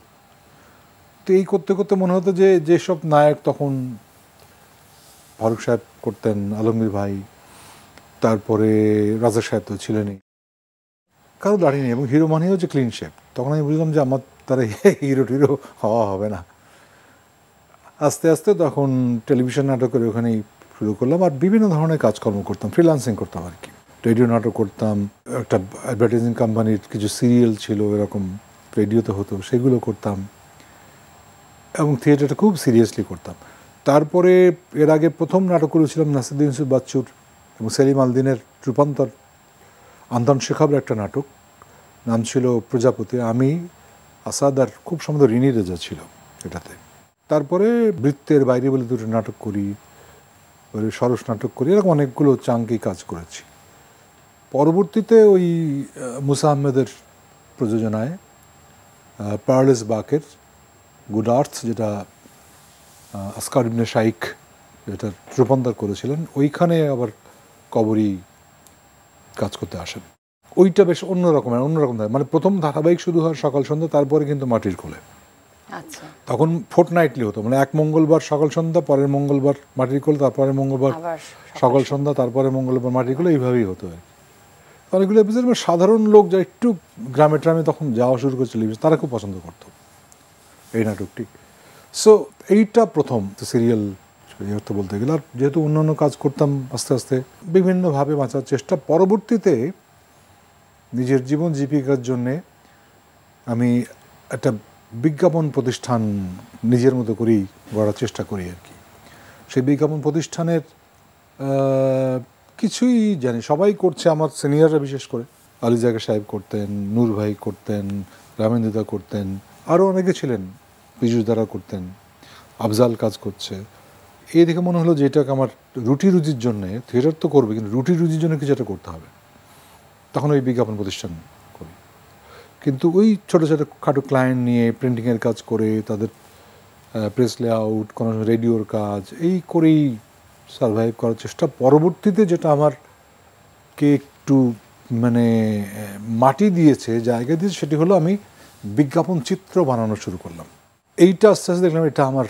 তো এই করতে করতে মনে হতো যে যেসব নায়ক তখন ফারুক সাহেব করতেন আলমগীর ভাই তারপরে রাজা সাহেব তো ছিলেনই কারো দাড়ি নেই এবং হিরো মানেই হচ্ছে ক্লিন শেপ তখন আমি বুঝলাম যে আমার তারা [laughs] হিরো টিরো হওয়া হবে না আস্তে আস্তে তখন টেলিভিশন নাটকের ওখানেই শুরু করলাম আর বিভিন্ন ধরনের কাজকর্ম করতাম ফ্রিলান্সিং করতাম আর কি রেডিও নাটক করতাম একটা অ্যাডভার্টাইজিং কোম্পানির কিছু সিরিয়াল ছিল এরকম রেডিওতে হতো সেগুলো করতাম এবং থিয়েটারটা খুব সিরিয়াসলি করতাম তারপরে এর আগে প্রথম নাটক করেছিলাম নাসিদ্দিন সুদ বাচ্চুর এবং সেলিম আলদিনের রূপান্তর আন্দন শেখাবের একটা নাটক নাম ছিল প্রজাপতি আমি আসাদার খুব সম্ভবত ঋণী রেজা ছিল এটাতে তারপরে বৃত্তের বাইরে বলে দুটো নাটক করি সরস নাটক করি এরকম অনেকগুলো চাঙ্কি কাজ করেছি পরবর্তীতে ওই মুসা আহমেদের প্রযোজনায় প্যারালিস বাকের গুড আর্থস যেটা আসকার ইবনে শাইক যেটা রূপান্তর করেছিলেন ওইখানে আবার কবরই কাজ করতে আসেন ওইটা বেশ অন্যরকম মানে অন্যরকম মানে প্রথম ধারাবাহিক শুরু হয় সকাল সন্ধ্যা তারপরে কিন্তু মাটির খোলে আচ্ছা। তখন নাইটলি হতো মানে এক মঙ্গলবার সকাল সন্ধ্যা পরের মঙ্গলবার মাটির কোল তারপরে মঙ্গলবার সকাল সন্ধ্যা তারপরে মঙ্গলবার মাটির খোলে এইভাবেই হতো আর কি অনেকগুলো এপিসোড সাধারণ লোক যা একটু গ্রামে ট্রামে তখন যাওয়া শুরু করেছিল তারা খুব পছন্দ করত এই নাটকটি সো এইটা প্রথম সিরিয়াল অর্থ বলতে গেলে আর যেহেতু অন্যান্য কাজ করতাম আস্তে আস্তে বিভিন্নভাবে বাঁচার চেষ্টা পরবর্তীতে নিজের জীবন জীবিকার জন্যে আমি একটা বিজ্ঞাপন প্রতিষ্ঠান নিজের মতো করেই গড়ার চেষ্টা করি আর কি সেই বিজ্ঞাপন প্রতিষ্ঠানের কিছুই জানি সবাই করছে আমার সিনিয়ররা বিশেষ করে জাগা সাহেব করতেন নূর ভাই করতেন রামেন্দ্রদা করতেন আরও অনেকে ছিলেন পীযুষ দ্বারা করতেন আফজাল কাজ করছে এই দেখে মনে হলো যে এটাকে আমার রুটি রুজির জন্য থিয়েটার তো করবে কিন্তু রুটি রুজির জন্য কিছু একটা করতে হবে তখন ওই বিজ্ঞাপন প্রতিষ্ঠান করি কিন্তু ওই ছোটো ছোটো খাটো ক্লায়েন্ট নিয়ে প্রিন্টিংয়ের কাজ করে তাদের প্রেস লে আউট কোনো রেডিওর কাজ এই করেই সার্ভাইভ করার চেষ্টা পরবর্তীতে যেটা আমার কে একটু মানে মাটি দিয়েছে জায়গা দিয়েছে সেটি হলো আমি বিজ্ঞাপন চিত্র বানানো শুরু করলাম এইটা আস্তে আস্তে দেখলাম এটা আমার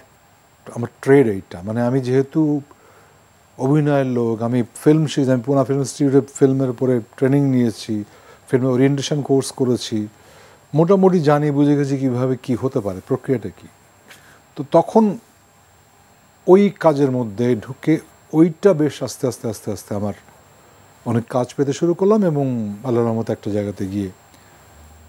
আমার ট্রেড এইটা মানে আমি যেহেতু অভিনয়ের লোক আমি ফিল্ম সিরিজ আমি পুনা ফিল্ম ইনস্টিটিউটে ফিল্মের উপরে ট্রেনিং নিয়েছি ফিল্মে ওরিয়েন্টেশন কোর্স করেছি মোটামুটি জানি বুঝে গেছি কীভাবে কী হতে পারে প্রক্রিয়াটা কী তো তখন ওই কাজের মধ্যে ঢুকে ওইটা বেশ আস্তে আস্তে আস্তে আস্তে আমার অনেক কাজ পেতে শুরু করলাম এবং আল্লাহ রহমত একটা জায়গাতে গিয়ে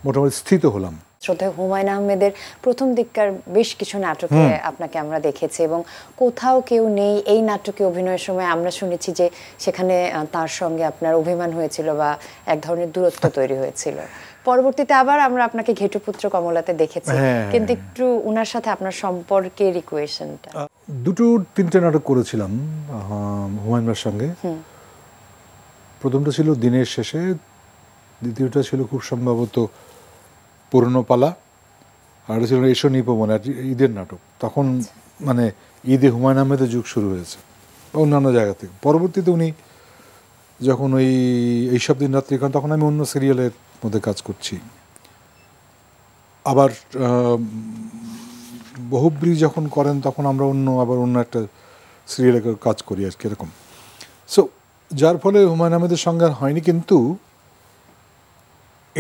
মোটামুটি স্থিত হলাম শ্রদ্ধা হুমায়ুন আহমেদের প্রথম দিককার বেশ কিছু নাটকে আপনাকে আমরা দেখেছি এবং কোথাও কেউ নেই এই নাটকে অভিনয়ের সময় আমরা শুনেছি যে সেখানে তার সঙ্গে আপনার অভিমান হয়েছিল বা এক ধরনের দূরত্ব হ্যাঁ। তৈরি হয়েছিল পরবর্তীতে আবার আমরা আপনাকে ঘেটুপুত্র কমলাতে দেখেছি হ্যাঁ, কিন্তু হ্যাঁ। একটু উনার সাথে আপনার সম্পর্কের রিকুয়েশনটা দুটো তিনটে নাটক করেছিলাম হুমায়ুনার সঙ্গে প্রথমটা ছিল দিনের শেষে দ্বিতীয়টা ছিল খুব সম্ভবত পালা আর ছিল এসো নিপমন ঈদের নাটক তখন আচ্ছা। মানে ঈদে হুমায়ুন আহমেদের যুগ শুরু হয়েছে অন্যান্য জায়গা থেকে পরবর্তীতে উনি যখন ওই এইসব দিন রাত্রি কারণ তখন আমি অন্য সিরিয়ালের মধ্যে কাজ করছি আবার বহুব্রী যখন করেন তখন আমরা অন্য আবার অন্য একটা সিরিয়ালে কাজ করি আর কি এরকম সো যার ফলে হুমায়ুন আহমেদের সংজ্ঞান হয়নি কিন্তু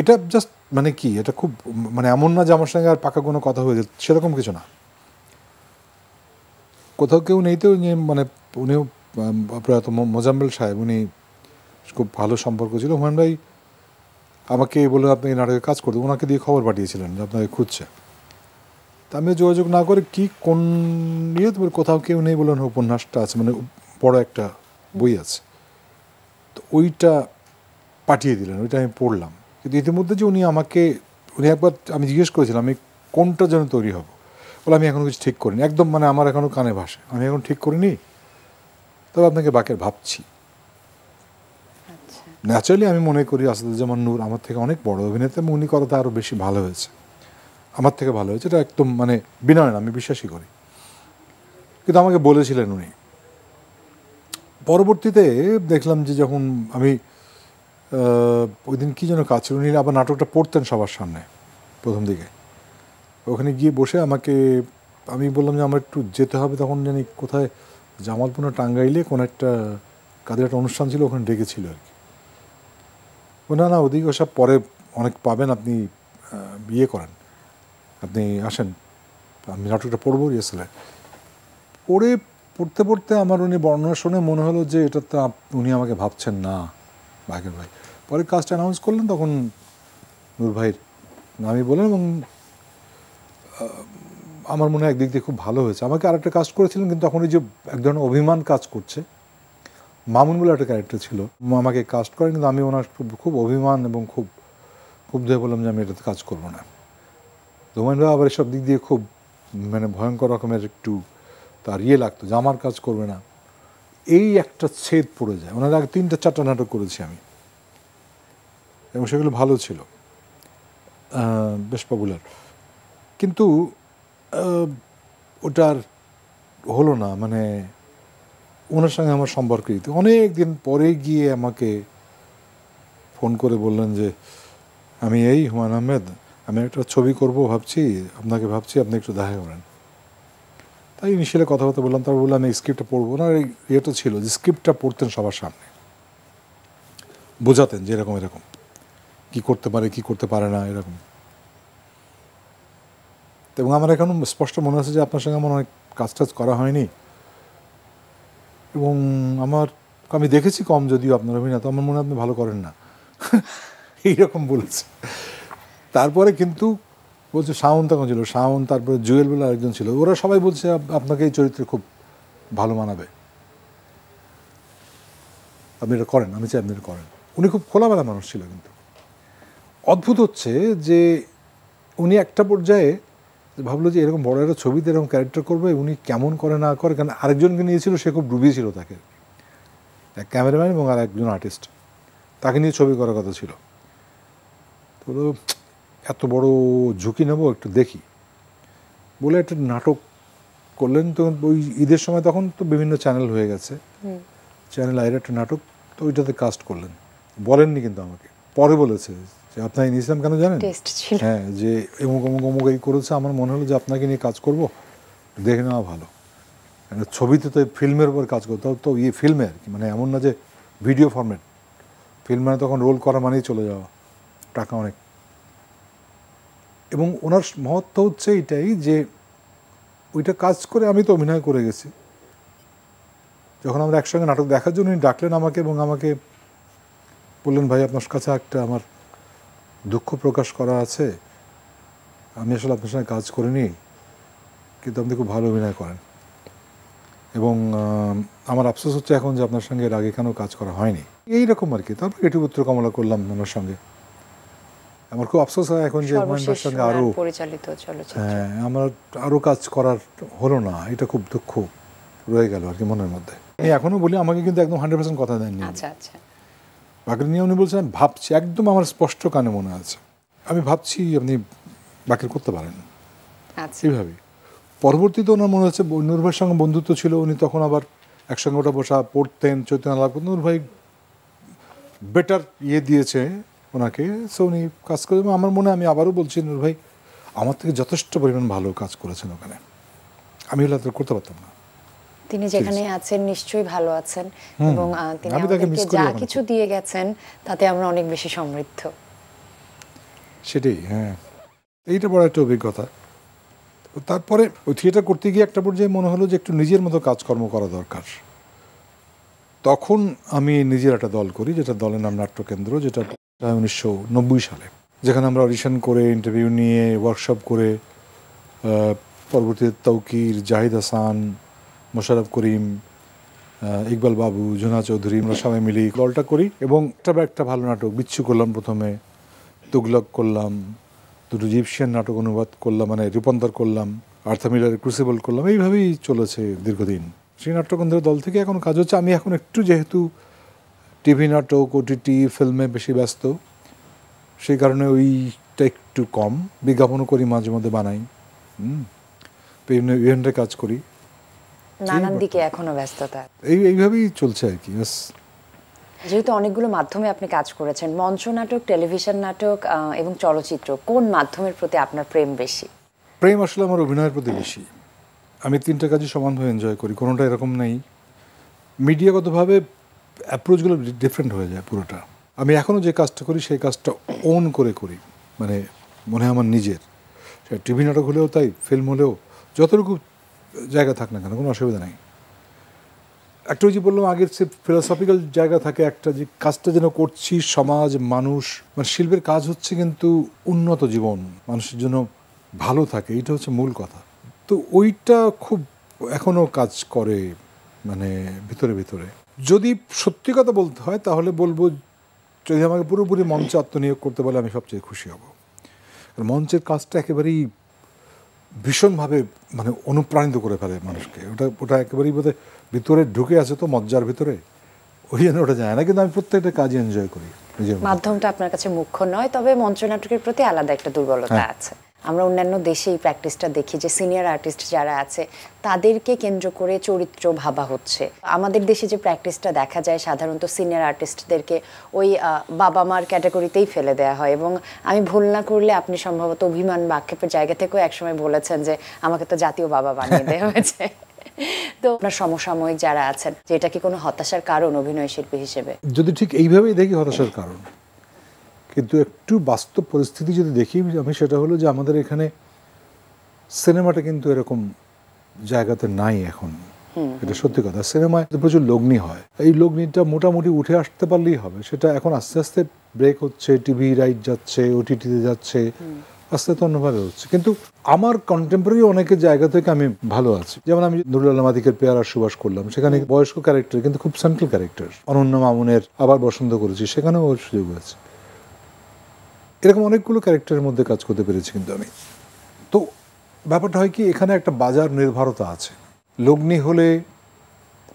এটা জাস্ট মানে কি এটা খুব মানে এমন না যে আমার সঙ্গে আর পাকা কোনো কথা হয়েছে সেরকম কিছু না কোথাও কেউ নেই তো মানে উনিও প্রয়াত মোজাম্বেল সাহেব উনি খুব ভালো সম্পর্ক ছিল হুমায়ুন ভাই আমাকে বলে আপনি নাটকে কাজ করতো ওনাকে দিয়ে খবর পাঠিয়েছিলেন যে আপনাকে খুঁজছে তা আমি যোগাযোগ না করে কি কোন নিয়ে তোমার কোথাও কেউ নেই বললেন উপন্যাসটা আছে মানে বড় একটা বই আছে তো ওইটা পাঠিয়ে দিলেন ওইটা আমি পড়লাম কিন্তু ইতিমধ্যে যে উনি আমাকে উনি একবার আমি জিজ্ঞেস করেছিলাম আমি কোনটা যেন তৈরি হব বলে আমি এখনও কিছু ঠিক করিনি একদম মানে আমার এখনও কানে ভাসে আমি এখন ঠিক করিনি তবে আপনাকে বাকের ভাবছি ন্যাচারালি আচ্ছা। আমি মনে করি আসাদুজ্জামান নূর আমার থেকে অনেক বড় অভিনেতা এবং উনি করাতে আরও বেশি ভালো হয়েছে আমার থেকে ভালো হয়েছে এটা একদম মানে বিনয় আমি বিশ্বাসই করি কিন্তু আমাকে বলেছিলেন উনি পরবর্তীতে দেখলাম যে যখন আমি ওই দিন কী যেন কাজ ছিল উনি আবার নাটকটা পড়তেন সবার সামনে প্রথম দিকে ওখানে গিয়ে বসে আমাকে আমি বললাম যে আমার একটু যেতে হবে তখন জানি কোথায় জামালপুনা টাঙ্গাইলে কোনো একটা কাদের একটা অনুষ্ঠান ছিল ওখানে ডেকেছিল আর কি না না ওদিকে ওসব পরে অনেক পাবেন আপনি বিয়ে করেন আপনি আসেন আমি নাটকটা পড়বো ইয়েসলে পড়ে পড়তে পড়তে আমার উনি বর্ণনা শুনে মনে হলো যে এটা তো উনি আমাকে ভাবছেন না ভাগের ভাই পরে কাজটা অ্যানাউন্স করলেন তখন নূর ভাইয়ের আমি বললাম এবং আমার মনে হয় একদিক দিয়ে খুব ভালো হয়েছে আমাকে আরেকটা কাজ করেছিলেন কিন্তু তখন ওই যে এক ধরনের অভিমান কাজ করছে মামুন বলে একটা ক্যারেক্টার ছিল আমাকে কাস্ট করেন কিন্তু আমি ওনার খুব অভিমান এবং খুব খুব বললাম যে আমি এটাতে কাজ করবো না জোমাইন ভাই আবার এসব দিক দিয়ে খুব মানে ভয়ঙ্কর রকমের একটু তার ইয়ে লাগতো যে আমার কাজ করবে না এই একটা ছেদ পড়ে যায় ওনার আগে তিনটা চারটা নাটক করেছি আমি এবং সেগুলো ভালো ছিল বেশ পপুলার কিন্তু ওটার হলো না মানে ওনার সঙ্গে আমার সম্পর্ক দিতে অনেক দিন পরে গিয়ে আমাকে ফোন করে বললেন যে আমি এই হুমায়ুন আহমেদ আমি একটা ছবি করব ভাবছি আপনাকে ভাবছি আপনি একটু দেখা করেন তাই ইনিশিয়ালে কথাবার্তা বললাম তারপর বললাম এই স্ক্রিপ্টটা পড়বো না এই ইয়েটা ছিল যে স্ক্রিপ্টটা পড়তেন সবার সামনে বোঝাতেন যে এরকম এরকম কী করতে পারে কি করতে পারে না এরকম এবং আমার এখন স্পষ্ট মনে আছে যে আপনার সঙ্গে আমার অনেক কাজ টাজ করা হয়নি এবং আমার আমি দেখেছি কম যদিও আপনার অভিনেতা আমার মনে হয় আপনি ভালো করেন না [laughs] এইরকম বলেছে তারপরে কিন্তু বলছে শাওন তখন ছিল শাওন তারপরে জুয়েল বলে আরেকজন ছিল ওরা সবাই বলছে আপনাকে এই চরিত্রে খুব ভালো মানাবে আপনি এটা করেন আমি চাই আপনি এটা করেন উনি খুব খোলামেলা মানুষ ছিল কিন্তু অদ্ভুত হচ্ছে যে উনি একটা পর্যায়ে ভাবলো যে এরকম বড় একটা ছবিতে এরকম ক্যারেক্টার করবে উনি কেমন করে না করে কারণ আরেকজনকে নিয়েছিল সে খুব ডুবিয়েছিল তাকে এক ক্যামেরাম্যান এবং আর একজন আর্টিস্ট তাকে নিয়ে ছবি করার কথা ছিল তো এত বড় ঝুঁকি নেবো একটু দেখি বলে একটা নাটক করলেন তো ওই ঈদের সময় তখন তো বিভিন্ন চ্যানেল হয়ে গেছে চ্যানেল আয়ের একটা নাটক তো ওইটাতে কাস্ট করলেন বলেননি কিন্তু আমাকে পরে বলেছে যে আপনাকে নিয়েছিলাম কেন জানেন হ্যাঁ যে অমুক অমুক অমুক এই করেছে আমার মনে হলো যে আপনাকে নিয়ে কাজ করব দেখে নেওয়া ভালো মানে ছবিতে তো ফিল্মের উপর কাজ করতে তো ইয়ে ফিল্মে আর কি মানে এমন না যে ভিডিও ফর্মেট ফিল্মে মানে তখন রোল করা মানেই চলে যাওয়া টাকা অনেক এবং ওনার মহত্ব হচ্ছে এটাই যে ওইটা কাজ করে আমি তো অভিনয় করে গেছি যখন আমরা একসঙ্গে নাটক দেখার জন্য উনি ডাকলেন আমাকে এবং আমাকে বললেন ভাই আপনার কাছে একটা আমার দুঃখ প্রকাশ করা আছে আমি আসলে আপনার সঙ্গে কাজ করিনি কিন্তু আপনি খুব ভালো অভিনয় করেন এবং আমার আফসোস হচ্ছে এখন যে আপনার সঙ্গে এর আগে কেন কাজ করা হয়নি এইরকম আর কি তারপর এটি উত্তর কমলা করলাম ওনার সঙ্গে আমার খুব আফসোস হয় এখন যে মহেন্দ্রের সঙ্গে আরো পরিচালিত চলচ্চিত্র হ্যাঁ আমার আরো কাজ করার হলো না এটা খুব দুঃখ রয়ে গেল আর কি মনের মধ্যে আমি এখনো বলি আমাকে কিন্তু একদম হান্ড্রেড পার্সেন্ট কথা দেননি আচ্ছা আচ্ছা বাকি নিয়ে উনি বলছেন ভাবছি একদম আমার স্পষ্ট কানে মনে আছে আমি ভাবছি আপনি বাকি করতে পারেন আচ্ছা এইভাবে পরবর্তীতে ওনার মনে হচ্ছে নূর সঙ্গে বন্ধুত্ব ছিল উনি তখন আবার একসঙ্গে ওটা বসা পড়তেন চৈতন্য লাভ করতেন নূরভাই বেটার ইয়ে দিয়েছে ওনাকে সো উনি কাজ করে আমার মনে আমি আবারও বলছি নূর ভাই আমার থেকে যথেষ্ট পরিমাণ ভালো কাজ করেছেন ওখানে আমি হলে করতে পারতাম না তিনি যেখানে আছেন নিশ্চয়ই ভালো আছেন এবং তিনি আমাদেরকে যা কিছু দিয়ে গেছেন তাতে আমরা অনেক বেশি সমৃদ্ধ সেটাই হ্যাঁ এইটা বড় একটা অভিজ্ঞতা তারপরে ওই থিয়েটার করতে গিয়ে একটা পর্যায়ে মনে হলো যে একটু নিজের মতো কাজকর্ম করা দরকার তখন আমি নিজের একটা দল করি যেটা দলের নাম নাট্যকেন্দ্র যেটা উনিশশো নব্বই সালে যেখানে আমরা অডিশন করে ইন্টারভিউ নিয়ে ওয়ার্কশপ করে পরবর্তীতে তৌকির জাহিদ হাসান মোশারফ করিম ইকবাল বাবু জোনা চৌধুরী আমরা সবাই মিলি কলটা করি এবং একটা বা একটা ভালো নাটক বিচ্ছু করলাম প্রথমে তুগলক করলাম দুটো ইজিপশিয়ান নাটক অনুবাদ করলাম মানে রূপান্তর করলাম আর্থামিলার ক্রুসেবল করলাম এইভাবেই চলেছে দীর্ঘদিন সেই নাট্যকেন্দ্র দল থেকে এখন কাজ হচ্ছে আমি এখন একটু যেহেতু টিভি নাটক ওটিটি ফিল্মে বেশি ব্যস্ত সেই কারণে ওইটা একটু কম বিজ্ঞাপনও করি মাঝে মধ্যে বানাই বিভিন্ন ইভেন্টে কাজ করি নানান দিকে এখনো ব্যস্ততা এই এইভাবেই চলছে আর কি ব্যাস যেহেতু অনেকগুলো মাধ্যমে আপনি কাজ করেছেন মঞ্চ নাটক টেলিভিশন নাটক এবং চলচ্চিত্র কোন মাধ্যমের প্রতি আপনার প্রেম বেশি প্রেম আসলে আমার অভিনয়ের প্রতি বেশি আমি তিনটা কাজই সমানভাবে এনজয় করি কোনোটা এরকম নেই মিডিয়াগতভাবে অ্যাপ্রোচগুলো ডিফারেন্ট হয়ে যায় পুরোটা আমি এখনও যে কাজটা করি সেই কাজটা ওন করে করি মানে মনে হয় আমার নিজের সেটা টিভি নাটক হলেও তাই ফিল্ম হলেও যতটুকু জায়গা থাক না কেন কোনো অসুবিধা নেই একটা যে বললাম আগের সে ফিলোসফিক্যাল জায়গা থাকে একটা যে কাজটা যেন করছি সমাজ মানুষ মানে শিল্পের কাজ হচ্ছে কিন্তু উন্নত জীবন মানুষের জন্য ভালো থাকে এটা হচ্ছে মূল কথা তো ওইটা খুব এখনও কাজ করে মানে ভিতরে ভিতরে যদি সত্যি কথা বলতে হয় তাহলে বলবো যদি আমাকে পুরোপুরি মঞ্চে আত্মনিয়োগ করতে বলে আমি সবচেয়ে খুশি হব মঞ্চের কাজটা একেবারেই ভীষণভাবে মানে অনুপ্রাণিত করে ফেলে মানুষকে ওটা ওটা একেবারেই বোধ ভিতরে ঢুকে আছে তো মজ্জার ভিতরে ওই জন্য ওটা যায় না কিন্তু আমি প্রত্যেকটা কাজ এনজয় করি মাধ্যমটা আপনার কাছে মুখ্য নয় তবে মঞ্চ নাটকের প্রতি আলাদা একটা দুর্বলতা হ্যাঁ। আছে আমরা অন্যান্য দেশে এই প্র্যাকটিসটা দেখি যে সিনিয়র আর্টিস্ট যারা আছে তাদেরকে কেন্দ্র করে চরিত্র ভাবা হচ্ছে আমাদের দেশে যে প্র্যাকটিসটা দেখা যায় সাধারণত সিনিয়র আর্টিস্টদেরকে ওই বাবা মার ক্যাটাগরিতেই ফেলে দেওয়া হয় এবং আমি ভুল না করলে আপনি সম্ভবত অভিমান বাক্ষেপের জায়গা থেকেও একসময় বলেছেন যে আমাকে তো জাতীয় বাবা বানিয়ে দেওয়া হয়েছে তো আপনার সমসাময়িক যারা আছেন যে এটা কি কোনো হতাশার কারণ অভিনয় শিল্পী হিসেবে যদি ঠিক এইভাবেই দেখি হতাশার কারণ কিন্তু একটু বাস্তব পরিস্থিতি যদি দেখি আমি সেটা হলো যে আমাদের এখানে সিনেমাটা কিন্তু এরকম জায়গাতে নাই এখন এটা সত্যি কথা সিনেমায় প্রচুর লগ্নি হয় এই লগ্নিটা মোটামুটি উঠে আসতে পারলেই হবে সেটা এখন আস্তে আস্তে ব্রেক হচ্ছে টিভি রাইট যাচ্ছে ওটিটিতে যাচ্ছে আস্তে আস্তে অন্যভাবে হচ্ছে কিন্তু আমার কন্টেম্পোরারি অনেকের জায়গা থেকে আমি ভালো আছি যেমন আমি নুরুল আলম আদিকের পেয়ারা সুবাস করলাম সেখানে বয়স্ক ক্যারেক্টার কিন্তু খুব সেন্ট্রাল ক্যারেক্টার অনন্য মামুনের আবার বসন্ত করেছি সেখানেও সুযোগ আছে এরকম অনেকগুলো ক্যারেক্টারের মধ্যে কাজ করতে পেরেছি কিন্তু আমি তো ব্যাপারটা হয় কি এখানে একটা বাজার নির্ভরতা আছে লগ্নি হলে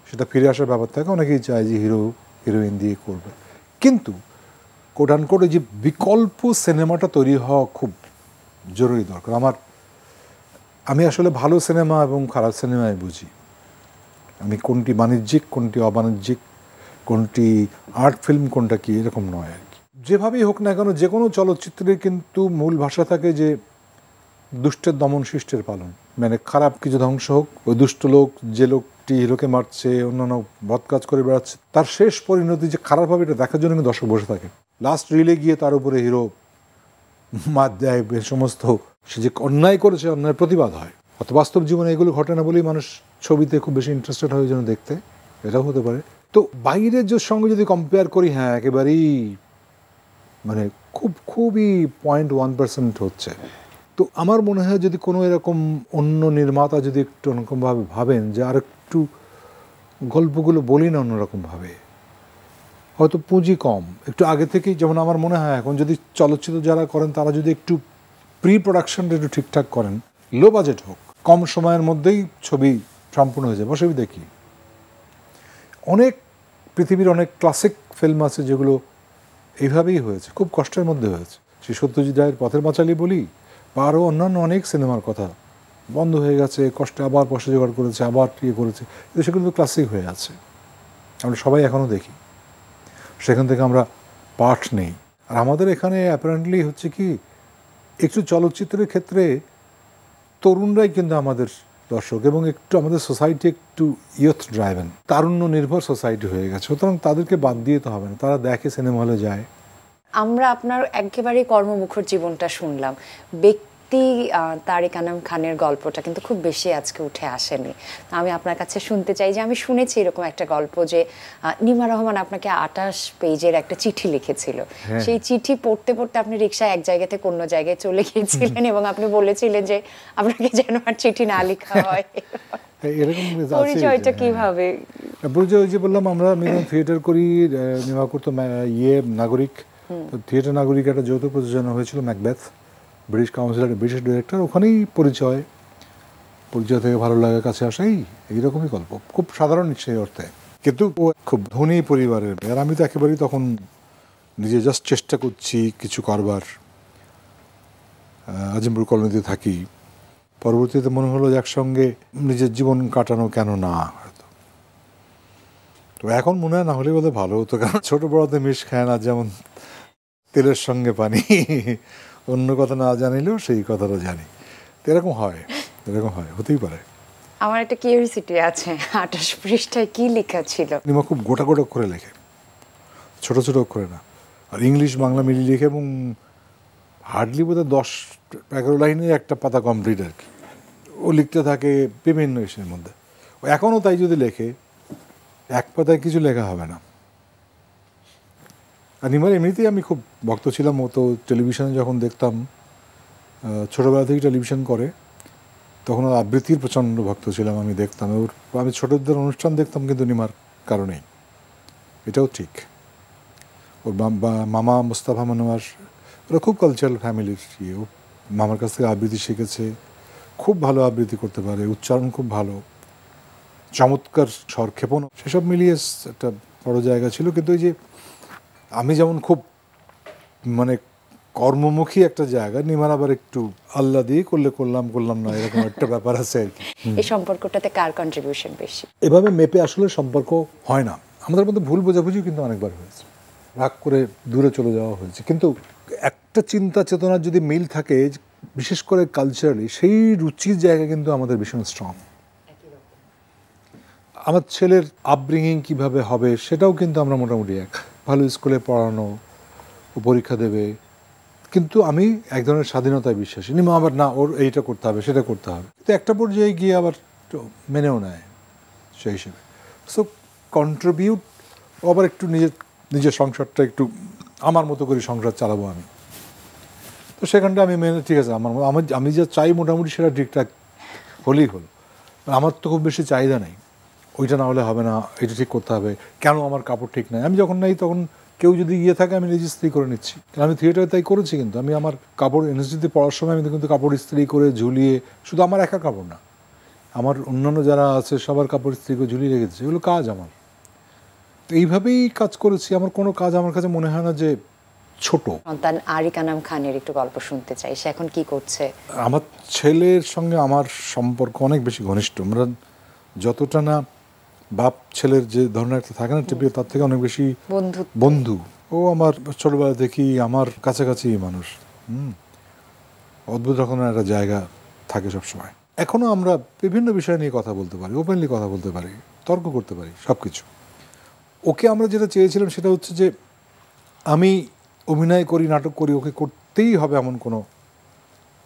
সেটা ফিরে আসার ব্যাপার থাকে অনেকেই চায় যে হিরো হিরোইন দিয়ে করবে কিন্তু কোটানকোট যে বিকল্প সিনেমাটা তৈরি হওয়া খুব জরুরি দরকার আমার আমি আসলে ভালো সিনেমা এবং খারাপ সিনেমায় বুঝি আমি কোনটি বাণিজ্যিক কোনটি অবাণিজ্যিক কোনটি আর্ট ফিল্ম কোনটা কি এরকম নয় যেভাবেই হোক না কেন যে কোনো চলচ্চিত্রে কিন্তু মূল ভাষা থাকে যে দুষ্টের দমন সৃষ্টের পালন মানে খারাপ কিছু ধ্বংস হোক ওই দুষ্ট লোক যে লোকটি হিরোকে মারছে অন্যান্য বদ কাজ করে বেড়াচ্ছে তার শেষ পরিণতি যে খারাপ হবে এটা দেখার জন্য কিন্তু দর্শক বসে থাকে লাস্ট রিলে গিয়ে তার উপরে হিরো মাত দেয় সমস্ত সে যে অন্যায় করেছে অন্যায় প্রতিবাদ হয় অত বাস্তব জীবনে এগুলো ঘটে না বলেই মানুষ ছবিতে খুব বেশি ইন্টারেস্টেড হয় জন্য দেখতে এটাও হতে পারে তো বাইরের যে সঙ্গে যদি কম্পেয়ার করি হ্যাঁ একেবারেই মানে খুব খুবই পয়েন্ট ওয়ান পার্সেন্ট হচ্ছে তো আমার মনে হয় যদি কোনো এরকম অন্য নির্মাতা যদি একটু অন্যরকমভাবে ভাবেন যে আর একটু গল্পগুলো বলি না অন্যরকমভাবে হয়তো পুঁজি কম একটু আগে থেকেই যেমন আমার মনে হয় এখন যদি চলচ্চিত্র যারা করেন তারা যদি একটু প্রি প্রোডাকশনটা একটু ঠিকঠাক করেন লো বাজেট হোক কম সময়ের মধ্যেই ছবি সম্পূর্ণ হয়ে যায় বসে দেখি অনেক পৃথিবীর অনেক ক্লাসিক ফিল্ম আছে যেগুলো এইভাবেই হয়েছে খুব কষ্টের মধ্যে হয়েছে সে সত্যজিৎ রায়ের পথের পাঁচালি বলি বা আরও অন্যান্য অনেক সিনেমার কথা বন্ধ হয়ে গেছে কষ্টে আবার পয়সা জোগাড় করেছে আবার ইয়ে করেছে কিন্তু সেগুলো তো ক্লাসিক হয়ে আছে আমরা সবাই এখনও দেখি সেখান থেকে আমরা পাঠ নেই আর আমাদের এখানে অ্যাপারেন্টলি হচ্ছে কি একটু চলচ্চিত্রের ক্ষেত্রে তরুণরাই কিন্তু আমাদের দর্শক এবং একটু আমাদের সোসাইটি একটু ইয়থ ড্রাইভেন তারুণ্য নির্ভর সোসাইটি হয়ে গেছে সুতরাং তাদেরকে বাদ দিয়ে তো হবে না তারা দেখে সিনেমা হলে যায় আমরা আপনার একেবারে কর্মমুখর জীবনটা শুনলাম ব্যক্তি সত্যি তারিক আনাম খানের গল্পটা কিন্তু খুব বেশি আজকে উঠে আসেনি আমি আপনার কাছে শুনতে চাই যে আমি শুনেছি এরকম একটা গল্প যে নিমা রহমান আপনাকে আটাশ পেজের একটা চিঠি লিখেছিল হ্যাঁ। সেই চিঠি পড়তে পড়তে আপনি রিক্সা এক জায়গা থেকে অন্য জায়গায় চলে গিয়েছিলেন এবং আপনি বলেছিলেন যে আপনাকে যেন আর চিঠি না লেখা হ্যাঁ। হয় থিয়েটার হ্যাঁ, [coughs] নাগরিক একটা যৌথ প্রযোজনা হয়েছিল ম্যাকবেথ ব্রিটিশ কাউন্সিলের ব্রিটিশ ডিরেক্টর ওখানেই পরিচয় পরিচয় থেকে ভালো লাগার কাছে আসেই এইরকমই গল্প খুব সাধারণ সেই অর্থে কিন্তু ও খুব ধনী পরিবারের আর আমি তো একেবারেই তখন নিজে জাস্ট চেষ্টা করছি কিছু করবার আজিমপুর কলোনিতে থাকি পরবর্তীতে মনে হলো যে একসঙ্গে নিজের জীবন কাটানো কেন না হয়তো তো এখন মনে হয় না হলে বোধহয় ভালো হতো কারণ ছোটো বড়তে মিশ খায় না যেমন তেলের সঙ্গে পানি অন্য কথা না জানিলেও সেই কথাটা জানি তো এরকম হয় এরকম হয় হতেই পারে আমার একটা কিউরিসিটি আছে আঠাশ পৃষ্ঠায় কি লেখা ছিল নিমা খুব গোটা গোটা করে লেখে ছোট ছোট করে না আর ইংলিশ বাংলা মিলিয়ে লেখে এবং হার্ডলি বোধহয় দশ এগারো লাইনের একটা পাতা কমপ্লিট আর কি ও লিখতে থাকে বিভিন্ন ইসের মধ্যে ও এখনও তাই যদি লেখে এক পাতায় কিছু লেখা হবে না আর নিমার এমনিতেই আমি খুব ভক্ত ছিলাম ও তো টেলিভিশনে যখন দেখতাম ছোটোবেলা থেকেই টেলিভিশন করে তখন ওর আবৃত্তির প্রচণ্ড ভক্ত ছিলাম আমি দেখতাম ওর আমি ছোটোদের অনুষ্ঠান দেখতাম কিন্তু নিমার কারণেই এটাও ঠিক ওর মামা মুস্তাফা মানোয়ার ওরা খুব কালচারাল ফ্যামিলির ইয়ে মামার কাছ থেকে আবৃত্তি শিখেছে খুব ভালো আবৃত্তি করতে পারে উচ্চারণ খুব ভালো চমৎকার স্বরক্ষেপণ সেসব মিলিয়ে একটা বড় জায়গা ছিল কিন্তু ওই যে আমি যেমন খুব মানে কর্মমুখী একটা জায়গা নিমার আবার একটু আল্লাহ দিয়ে করলে করলাম করলাম না এরকম একটা ব্যাপার আছে আর কি [laughs] এই সম্পর্কটাতে কার কন্ট্রিবিউশন বেশি এভাবে মেপে আসলে সম্পর্ক হয় না আমাদের মধ্যে ভুল বোঝাবুঝি কিন্তু অনেকবার হয়েছে রাগ করে দূরে চলে যাওয়া হয়েছে কিন্তু একটা চিন্তা চেতনার যদি মিল থাকে বিশেষ করে কালচারালি সেই রুচির জায়গা কিন্তু আমাদের ভীষণ স্ট্রং আমার ছেলের আপব্রিঙিং কিভাবে হবে সেটাও কিন্তু আমরা মোটামুটি এক ভালো স্কুলে পড়ানো পরীক্ষা দেবে কিন্তু আমি এক ধরনের স্বাধীনতায় বিশ্বাসী নিমা আবার না ওর এইটা করতে হবে সেটা করতে হবে তো একটা পর্যায়ে গিয়ে আবার মেনেও নেয় সেই হিসেবে সো কন্ট্রিবিউট আবার একটু নিজের নিজের সংসারটা একটু আমার মতো করে সংসার চালাবো আমি তো সেখানটা আমি মেনে ঠিক আছে আমার আমি যা চাই মোটামুটি সেটা ঠিকঠাক হলেই হলো আমার তো খুব বেশি চাহিদা নেই ওইটা না হলে হবে না এটা ঠিক করতে হবে কেন আমার কাপড় ঠিক নাই আমি যখন নাই তখন কেউ যদি ইয়ে থাকে আমি নিজে ইস্ত্রি করে নিচ্ছি আমি থিয়েটারে তাই করেছি কিন্তু আমি আমার কাপড় ইউনিভার্সিটিতে পড়ার সময় আমি কিন্তু কাপড় ইস্ত্রি করে ঝুলিয়ে শুধু আমার একা কাপড় না আমার অন্যান্য যারা আছে সবার কাপড় ইস্ত্রি করে ঝুলিয়ে রেখেছে এগুলো কাজ আমার তো এইভাবেই কাজ করেছি আমার কোনো কাজ আমার কাছে মনে হয় না যে ছোট সন্তান আরিক আনাম খানের একটু গল্প শুনতে চাই সে এখন কি করছে আমার ছেলের সঙ্গে আমার সম্পর্ক অনেক বেশি ঘনিষ্ঠ আমরা যতটা না বাপ ছেলের যে ধরনের একটা থাকে না টিপিক তার থেকে অনেক বেশি বন্ধু ও আমার ছোটবেলা দেখি আমার কাছাকাছি মানুষ হুম অদ্ভুত রকমের একটা জায়গা থাকে সবসময় এখনও আমরা বিভিন্ন বিষয় নিয়ে কথা বলতে পারি ওপেনলি কথা বলতে পারি তর্ক করতে পারি সব কিছু ওকে আমরা যেটা চেয়েছিলাম সেটা হচ্ছে যে আমি অভিনয় করি নাটক করি ওকে করতেই হবে এমন কোনো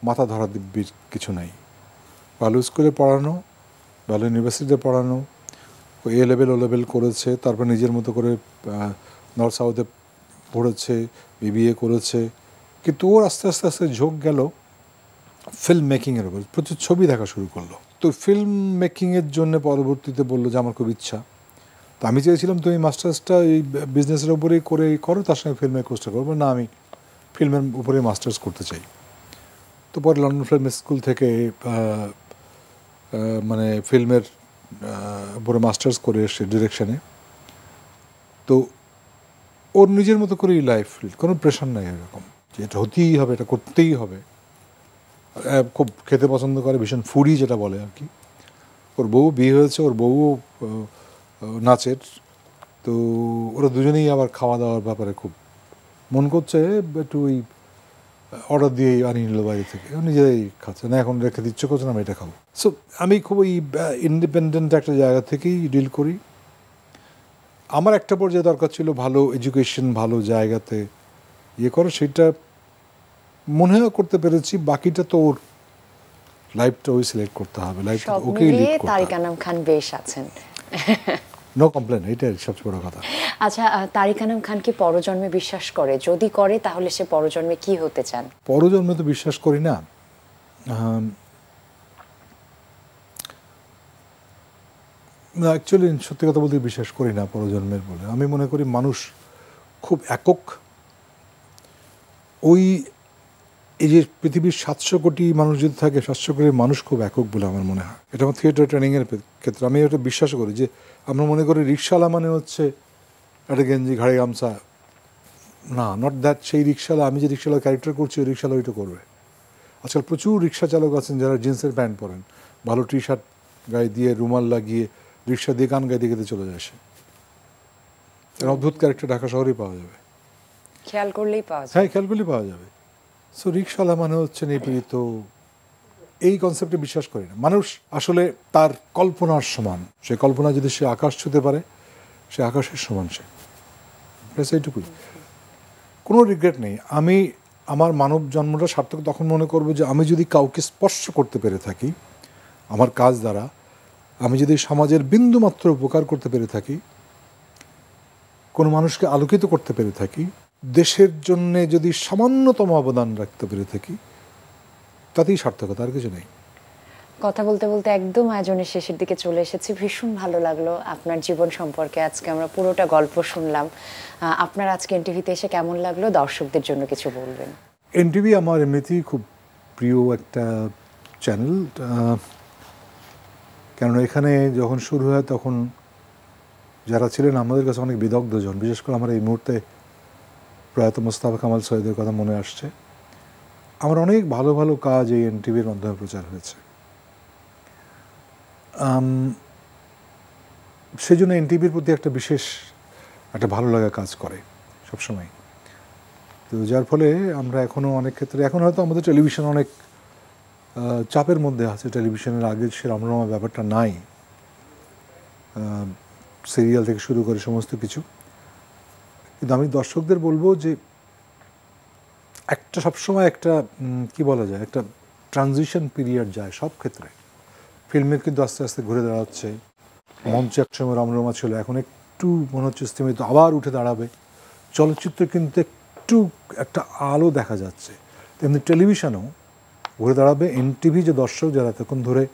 মাথা ধরা দিব্যির কিছু নাই ভালো স্কুলে পড়ানো ভালো ইউনিভার্সিটিতে পড়ানো এ লেভেল ও লেভেল করেছে তারপর নিজের মতো করে নর্থ সাউথে পড়েছে বিবিএ করেছে কিন্তু ওর আস্তে আস্তে আস্তে ঝোঁক গেল ফিল্ম মেকিংয়ের উপর প্রচুর ছবি দেখা শুরু করলো তো ফিল্ম মেকিংয়ের জন্য পরবর্তীতে বললো যে আমার খুব ইচ্ছা তো আমি চেয়েছিলাম তুমি মাস্টার্সটা এই বিজনেসের উপরেই করে করো তার সঙ্গে ফিল্মের কোর্সটা করবো না আমি ফিল্মের উপরে মাস্টার্স করতে চাই তো পরে লন্ডন ফিল্ম স্কুল থেকে মানে ফিল্মের বড় মাস্টার্স করে এসছে ডিরেকশানে তো ওর নিজের মতো করেই লাইফ কোনো প্রেশার নাই এরকম যে এটা হতেই হবে এটা করতেই হবে খুব খেতে পছন্দ করে ভীষণ ফুডি যেটা বলে আর কি ওর বউ বিয়ে হয়েছে ওর বউ নাচের তো ওরা দুজনেই আবার খাওয়া দাওয়ার ব্যাপারে খুব মন করছে একটু ওই অর্ডার দিয়ে আনিয়ে নিল বাইরে থেকে নিজেরাই খাচ্ছে না এখন রেখে দিচ্ছে করছে না আমি এটা খাবো সো আমি খুব ওই ইন্ডিপেন্ডেন্ট একটা জায়গা থেকেই ডিল করি আমার একটা পর্যায়ে দরকার ছিল ভালো এডুকেশন ভালো জায়গাতে ইয়ে করো সেটা মনে হয় করতে পেরেছি বাকিটা তো ওর লাইফটা ওই সিলেক্ট করতে হবে লাইফটা ওকেই লিড হবে খান বেশ আছেন [laughs] নো কমপ্লেন এটাই সবচেয়ে বড় কথা আচ্ছা তারিক আনাম খান কি পরজন্মে বিশ্বাস করে যদি করে তাহলে সে পরজন্মে কি হতে চান পরজন্মে তো বিশ্বাস করি না না অ্যাকচুয়ালি সত্যি কথা বলতে বিশ্বাস করি না পরজন্মের বলে আমি মনে করি মানুষ খুব একক ওই এই যে পৃথিবীর সাতশো কোটি মানুষ যদি থাকে সাতশো কোটি মানুষ খুব একক বলে আমার মনে হয় এটা আমার থিয়েটার ট্রেনিংয়ের ক্ষেত্রে আমি এটা বিশ্বাস করি যে আমরা মনে করি রিক্সাওয়ালা মানে হচ্ছে একটা গেঞ্জি ঘাড়ে গামছা না নট দ্যাট সেই রিক্সাওয়ালা আমি যে রিক্সাওয়ালা ক্যারেক্টার করছি ওই রিক্সাওয়ালা ওইটা করবে আজকাল প্রচুর রিক্সা চালক আছেন যারা জিন্সের প্যান্ট পরেন ভালো টি শার্ট গায়ে দিয়ে রুমাল লাগিয়ে রিক্সা দিয়ে গান গাইতে গেতে চলে যায় সে তার অদ্ভুত ক্যারেক্টার ঢাকা শহরেই পাওয়া যাবে খেয়াল করলেই পাওয়া যায় হ্যাঁ খেয়াল করলেই পাওয়া যাবে সো রিক্সাওয়ালা মানে হচ্ছে নিপীড়িত এই কনসেপ্টে বিশ্বাস করি না মানুষ আসলে তার কল্পনার সমান সে কল্পনা যদি সে আকাশ ছুতে পারে সে আকাশের সমান সে ব্যাস এইটুকুই কোনো রিগ্রেট নেই আমি আমার মানব জন্মটা সার্থক তখন মনে করব যে আমি যদি কাউকে স্পর্শ করতে পেরে থাকি আমার কাজ দ্বারা আমি যদি সমাজের বিন্দুমাত্র উপকার করতে পেরে থাকি কোনো মানুষকে আলোকিত করতে পেরে থাকি দেশের জন্যে যদি সামান্যতম অবদান রাখতে পেরে থাকি তাতেই সার্থকতা আর কিছু নেই কথা বলতে বলতে একদম আয়োজনের শেষের দিকে চলে এসেছি ভীষণ ভালো লাগলো আপনার জীবন সম্পর্কে আজকে আমরা পুরোটা গল্প শুনলাম আপনার আজকে এনটিভিতে এসে কেমন লাগলো দর্শকদের জন্য কিছু বলবেন এনটিভি আমার এমনিতেই খুব প্রিয় একটা চ্যানেল কেননা এখানে যখন শুরু হয় তখন যারা ছিলেন আমাদের কাছে অনেক বিদগ্ধজন বিশেষ করে আমার এই মুহূর্তে প্রয়াত মোস্তাফা কামাল সৈয়দের কথা মনে আসছে আমার অনেক ভালো ভালো কাজ এই এনটিভির মাধ্যমে প্রচার হয়েছে সেই জন্য এনটিভির প্রতি একটা বিশেষ একটা ভালো লাগা কাজ করে সবসময় তো যার ফলে আমরা এখনও অনেক ক্ষেত্রে এখন হয়তো আমাদের টেলিভিশন অনেক চাপের মধ্যে আছে টেলিভিশনের আগে সে রমরমা ব্যাপারটা নাই সিরিয়াল থেকে শুরু করে সমস্ত কিছু কিন্তু আমি দর্শকদের বলবো যে একটা সবসময় একটা কি বলা যায় একটা ট্রানজিশন পিরিয়ড যায় সব ক্ষেত্রে ফিল্মের কিন্তু আস্তে আস্তে ঘুরে দাঁড়াচ্ছে হ্যাঁ। মঞ্চ একসময় রমরমা ছিল এখন একটু মনে হচ্ছে স্থিমিত আবার উঠে দাঁড়াবে চলচ্চিত্র কিন্তু একটু একটা আলো দেখা যাচ্ছে তেমনি টেলিভিশনও ঘুরে দাঁড়াবে এন টিভি যে দর্শক যারা এতক্ষণ ধরে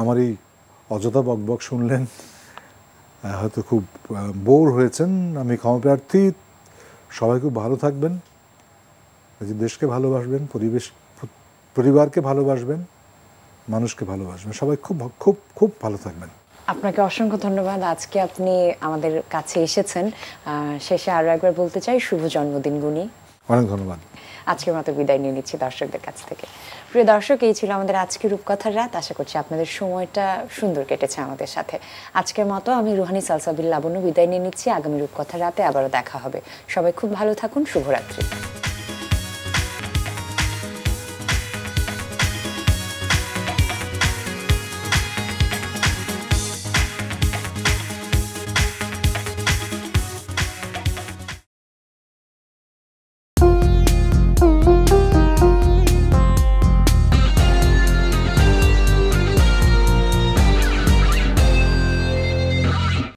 আমার এই অযথা বকবক শুনলেন হয়তো খুব বোর হয়েছেন আমি ক্ষমপ্রার্থী সবাই খুব ভালো থাকবেন দেশকে ভালোবাসবেন পরিবেশ পরিবারকে ভালোবাসবেন মানুষকে ভালোবাসবেন সবাই খুব খুব খুব ভালো থাকবেন আপনাকে অসংখ্য ধন্যবাদ আজকে আপনি আমাদের কাছে এসেছেন শেষে আরও একবার বলতে চাই শুভ জন্মদিন গুণী অনেক ধন্যবাদ আজকের মতো বিদায় নিয়ে নিচ্ছি দর্শকদের কাছ থেকে প্রিয় দর্শক এই ছিল আমাদের আজকে রূপকথার রাত আশা করছি আপনাদের সময়টা সুন্দর কেটেছে আমাদের সাথে আজকের মতো আমি রুহানি সালসাবিল লাবণ্য বিদায় নিয়ে নিচ্ছি আগামী রূপকথার রাতে আবারও দেখা হবে সবাই খুব ভালো থাকুন শুভরাত্রি